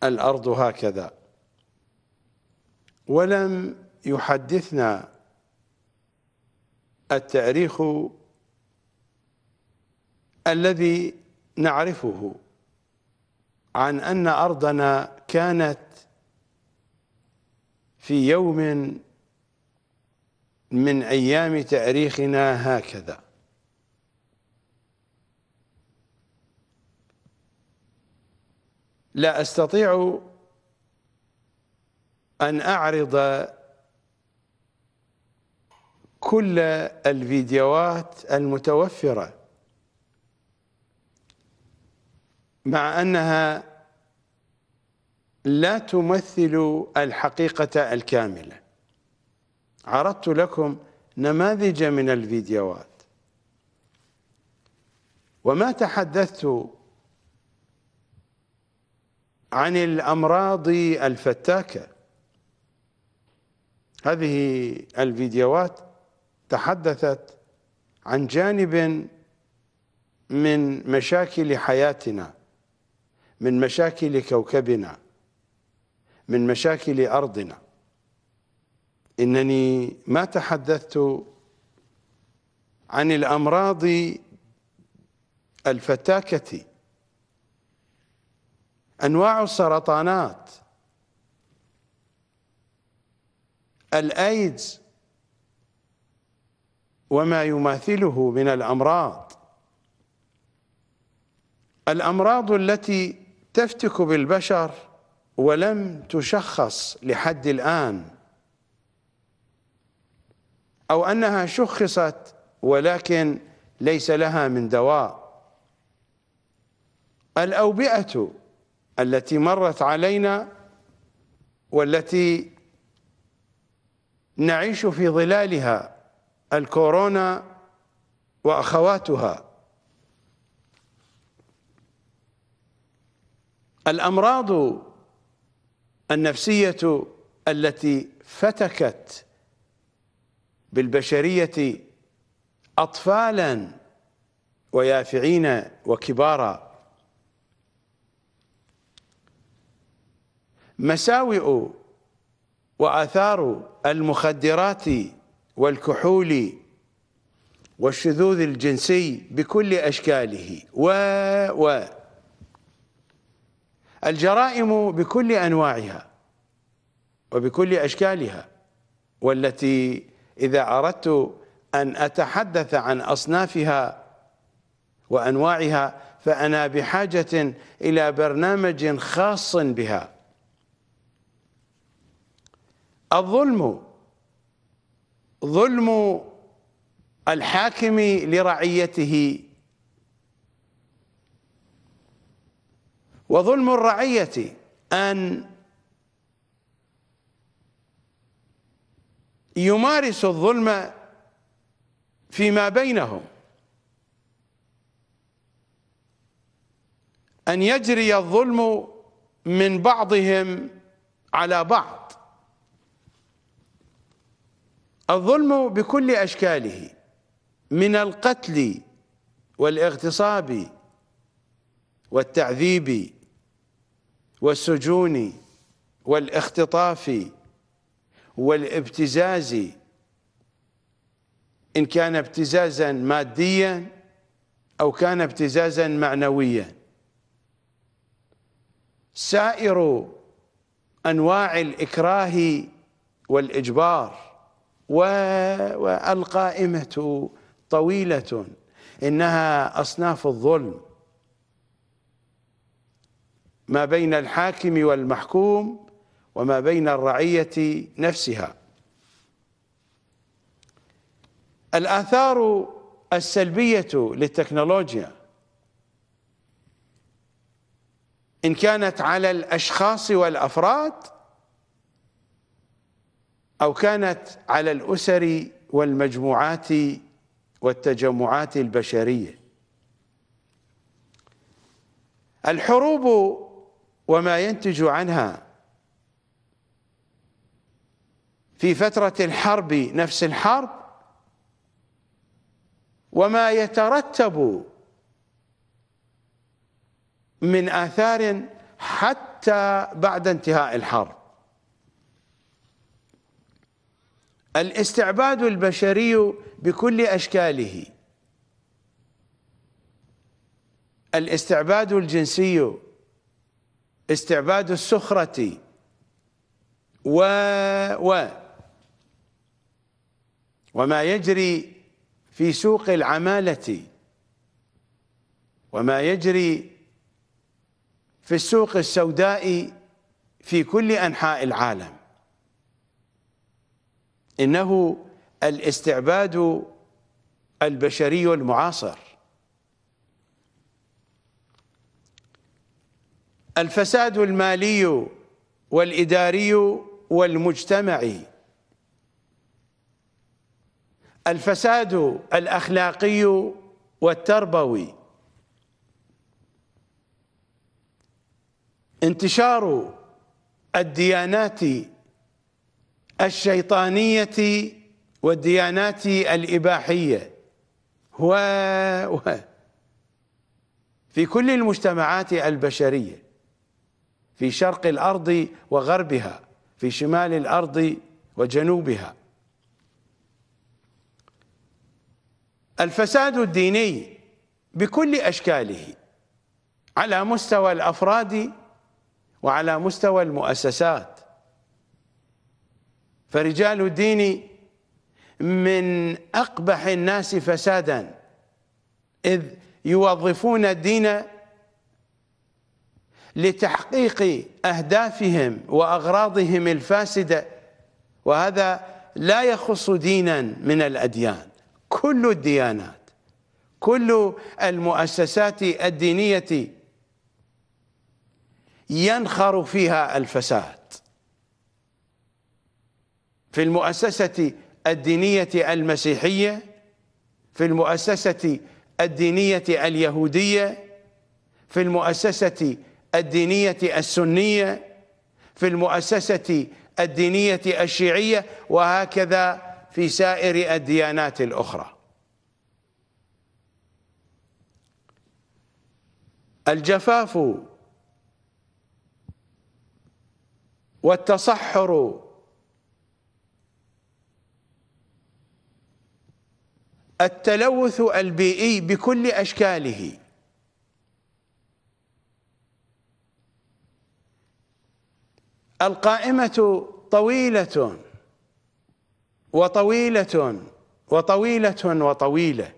الأرض هكذا ولم يحدثنا التاريخ الذي نعرفه عن أن أرضنا كانت في يوم من أيام تاريخنا هكذا لا أستطيع أن أعرض كل الفيديوهات المتوفرة مع أنها لا تمثل الحقيقة الكاملة عرضت لكم نماذج من الفيديوهات وما تحدثت عن الأمراض الفتاكة هذه الفيديوهات تحدثت عن جانب من مشاكل حياتنا من مشاكل كوكبنا من مشاكل أرضنا انني ما تحدثت عن الامراض الفتاكه انواع السرطانات الايدز وما يماثله من الامراض الامراض التي تفتك بالبشر ولم تشخص لحد الان أو أنها شخصت ولكن ليس لها من دواء الأوبئة التي مرت علينا والتي نعيش في ظلالها الكورونا وأخواتها الأمراض النفسية التي فتكت بالبشرية أطفالا ويافعين وكبارا مساوئ وآثار المخدرات والكحول والشذوذ الجنسي بكل أشكاله و و الجرائم بكل أنواعها وبكل أشكالها والتي إذا أردت أن أتحدث عن أصنافها وأنواعها فأنا بحاجة إلى برنامج خاص بها الظلم ظلم الحاكم لرعيته وظلم الرعية أن يمارس الظلم فيما بينهم أن يجري الظلم من بعضهم على بعض الظلم بكل أشكاله من القتل والاغتصاب والتعذيب والسجون والاختطاف والابتزاز إن كان ابتزازا ماديا أو كان ابتزازا معنويا سائر أنواع الإكراه والإجبار والقائمة طويلة إنها أصناف الظلم ما بين الحاكم والمحكوم وما بين الرعية نفسها الآثار السلبية للتكنولوجيا إن كانت على الأشخاص والأفراد أو كانت على الأسر والمجموعات والتجمعات البشرية الحروب وما ينتج عنها في فترة الحرب نفس الحرب وما يترتب من آثار حتى بعد انتهاء الحرب الاستعباد البشري بكل أشكاله الاستعباد الجنسي استعباد السخرة و و وما يجري في سوق العمالة وما يجري في السوق السوداء في كل أنحاء العالم إنه الاستعباد البشري المعاصر الفساد المالي والإداري والمجتمعي الفساد الأخلاقي والتربوي انتشار الديانات الشيطانية والديانات الإباحية و... و... في كل المجتمعات البشرية في شرق الأرض وغربها في شمال الأرض وجنوبها الفساد الديني بكل اشكاله على مستوى الافراد وعلى مستوى المؤسسات فرجال الدين من اقبح الناس فسادا اذ يوظفون الدين لتحقيق اهدافهم واغراضهم الفاسده وهذا لا يخص دينا من الاديان كل الديانات كل المؤسسات الدينية ينخر فيها الفساد في المؤسسة الدينية المسيحية في المؤسسة الدينية اليهودية في المؤسسة الدينية السنية في المؤسسة الدينية الشيعية وهكذا في سائر الديانات الأخرى الجفاف والتصحر التلوث البيئي بكل أشكاله القائمة طويلة وطويلة وطويلة وطويلة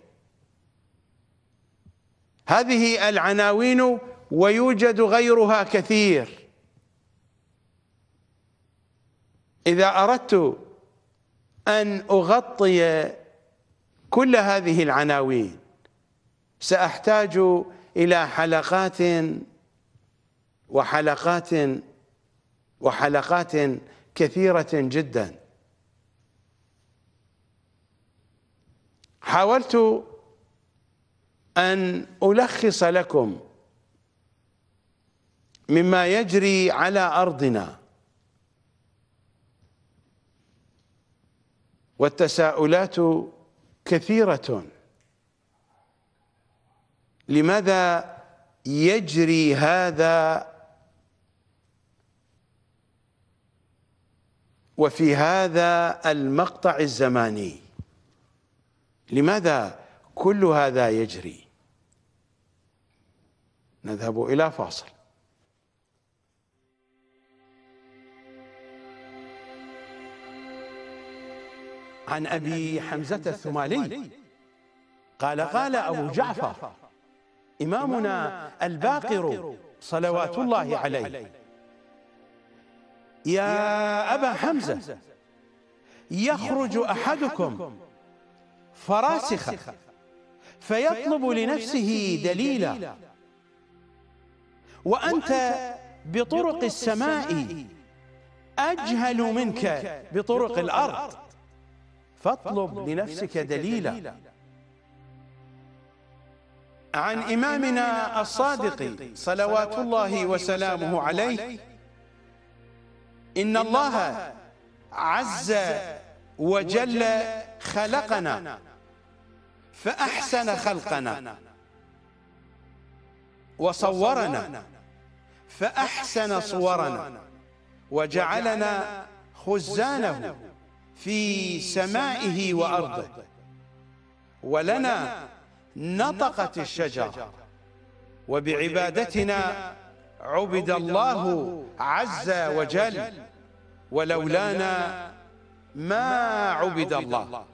هذه العناوين ويوجد غيرها كثير إذا أردت أن أغطي كل هذه العناوين سأحتاج إلى حلقات وحلقات وحلقات كثيرة جداً حاولت أن ألخص لكم مما يجري على أرضنا والتساؤلات كثيرة لماذا يجري هذا وفي هذا المقطع الزماني لماذا كل هذا يجري نذهب الى فاصل عن ابي حمزه الثمالي قال قال ابو جعفر امامنا الباقر صلوات الله عليه يا ابا حمزه يخرج احدكم فراسخة فيطلب لنفسه دليلا وأنت بطرق السماء أجهل منك بطرق الأرض فاطلب لنفسك دليلا عن إمامنا الصادق صلوات الله وسلامه عليه إن الله عز وجل خلقنا فأحسن خلقنا وصورنا فأحسن صورنا وجعلنا خزانه في سمائه وأرضه ولنا نطقت الشجرة وبعبادتنا عبد الله عز وجل ولولانا ما عبد الله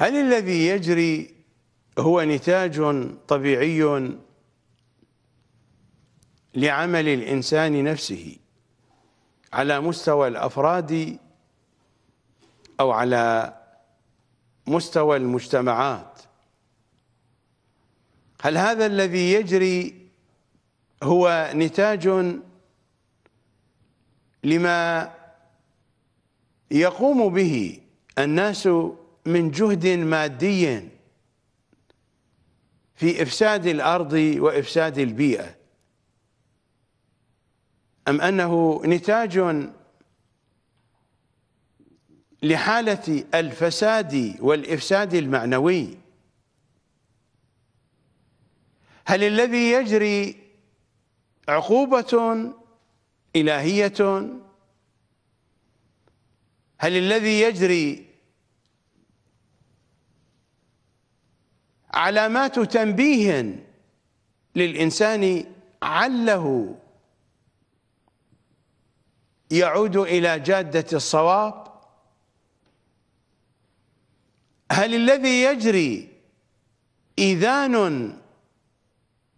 هل الذي يجري هو نتاج طبيعي لعمل الإنسان نفسه على مستوى الأفراد أو على مستوى المجتمعات هل هذا الذي يجري هو نتاج لما يقوم به الناس من جهد مادي في إفساد الأرض وإفساد البيئة أم أنه نتاج لحالة الفساد والإفساد المعنوي هل الذي يجري عقوبة إلهية هل الذي يجري علامات تنبيه للإنسان عله يعود إلى جادة الصواب هل الذي يجري إذان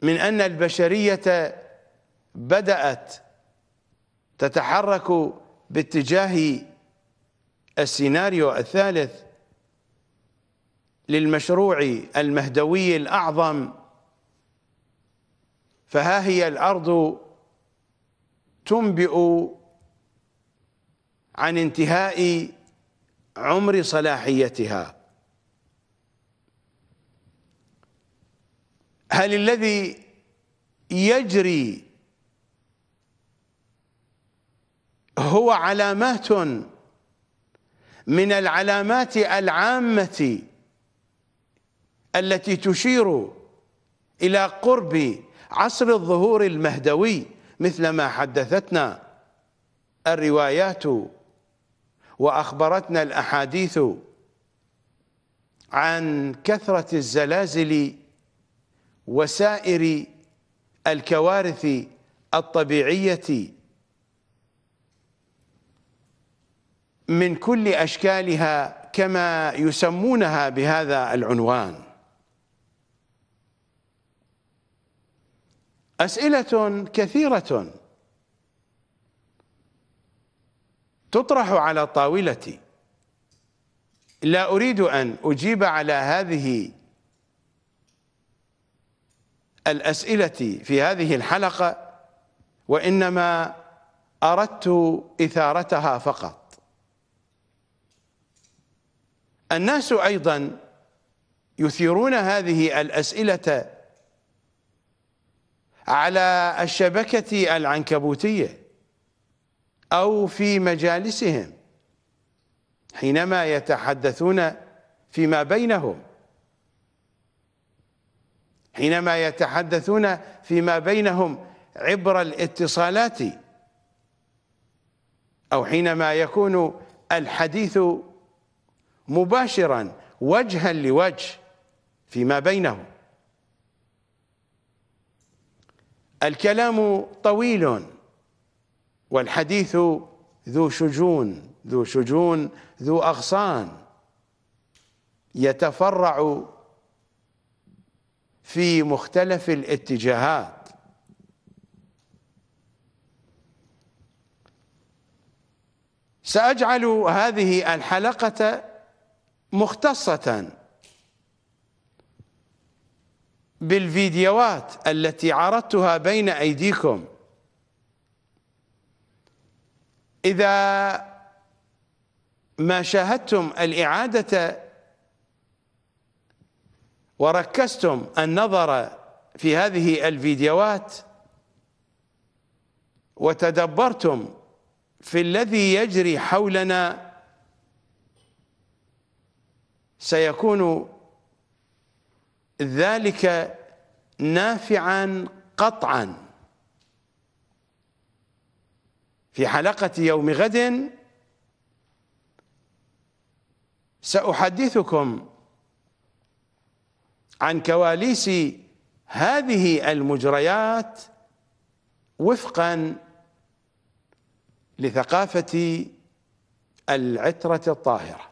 من أن البشرية بدأت تتحرك باتجاه السيناريو الثالث للمشروع المهدوي الأعظم فها هي الأرض تنبئ عن انتهاء عمر صلاحيتها هل الذي يجري هو علامات من العلامات العامه التي تشير إلى قرب عصر الظهور المهدوي مثل ما حدثتنا الروايات وأخبرتنا الأحاديث عن كثرة الزلازل وسائر الكوارث الطبيعية من كل أشكالها كما يسمونها بهذا العنوان أسئلة كثيرة تطرح على طاولتي لا أريد أن أجيب على هذه الأسئلة في هذه الحلقة وإنما أردت إثارتها فقط الناس أيضا يثيرون هذه الأسئلة على الشبكة العنكبوتية أو في مجالسهم حينما يتحدثون فيما بينهم حينما يتحدثون فيما بينهم عبر الاتصالات أو حينما يكون الحديث مباشرا وجها لوجه فيما بينهم الكلام طويل والحديث ذو شجون ذو شجون ذو أغصان يتفرع في مختلف الاتجاهات سأجعل هذه الحلقة مختصة بالفيديوهات التي عرضتها بين أيديكم إذا ما شاهدتم الإعادة وركزتم النظر في هذه الفيديوهات وتدبرتم في الذي يجري حولنا سيكون ذلك نافعا قطعا في حلقة يوم غد سأحدثكم عن كواليس هذه المجريات وفقا لثقافة العترة الطاهرة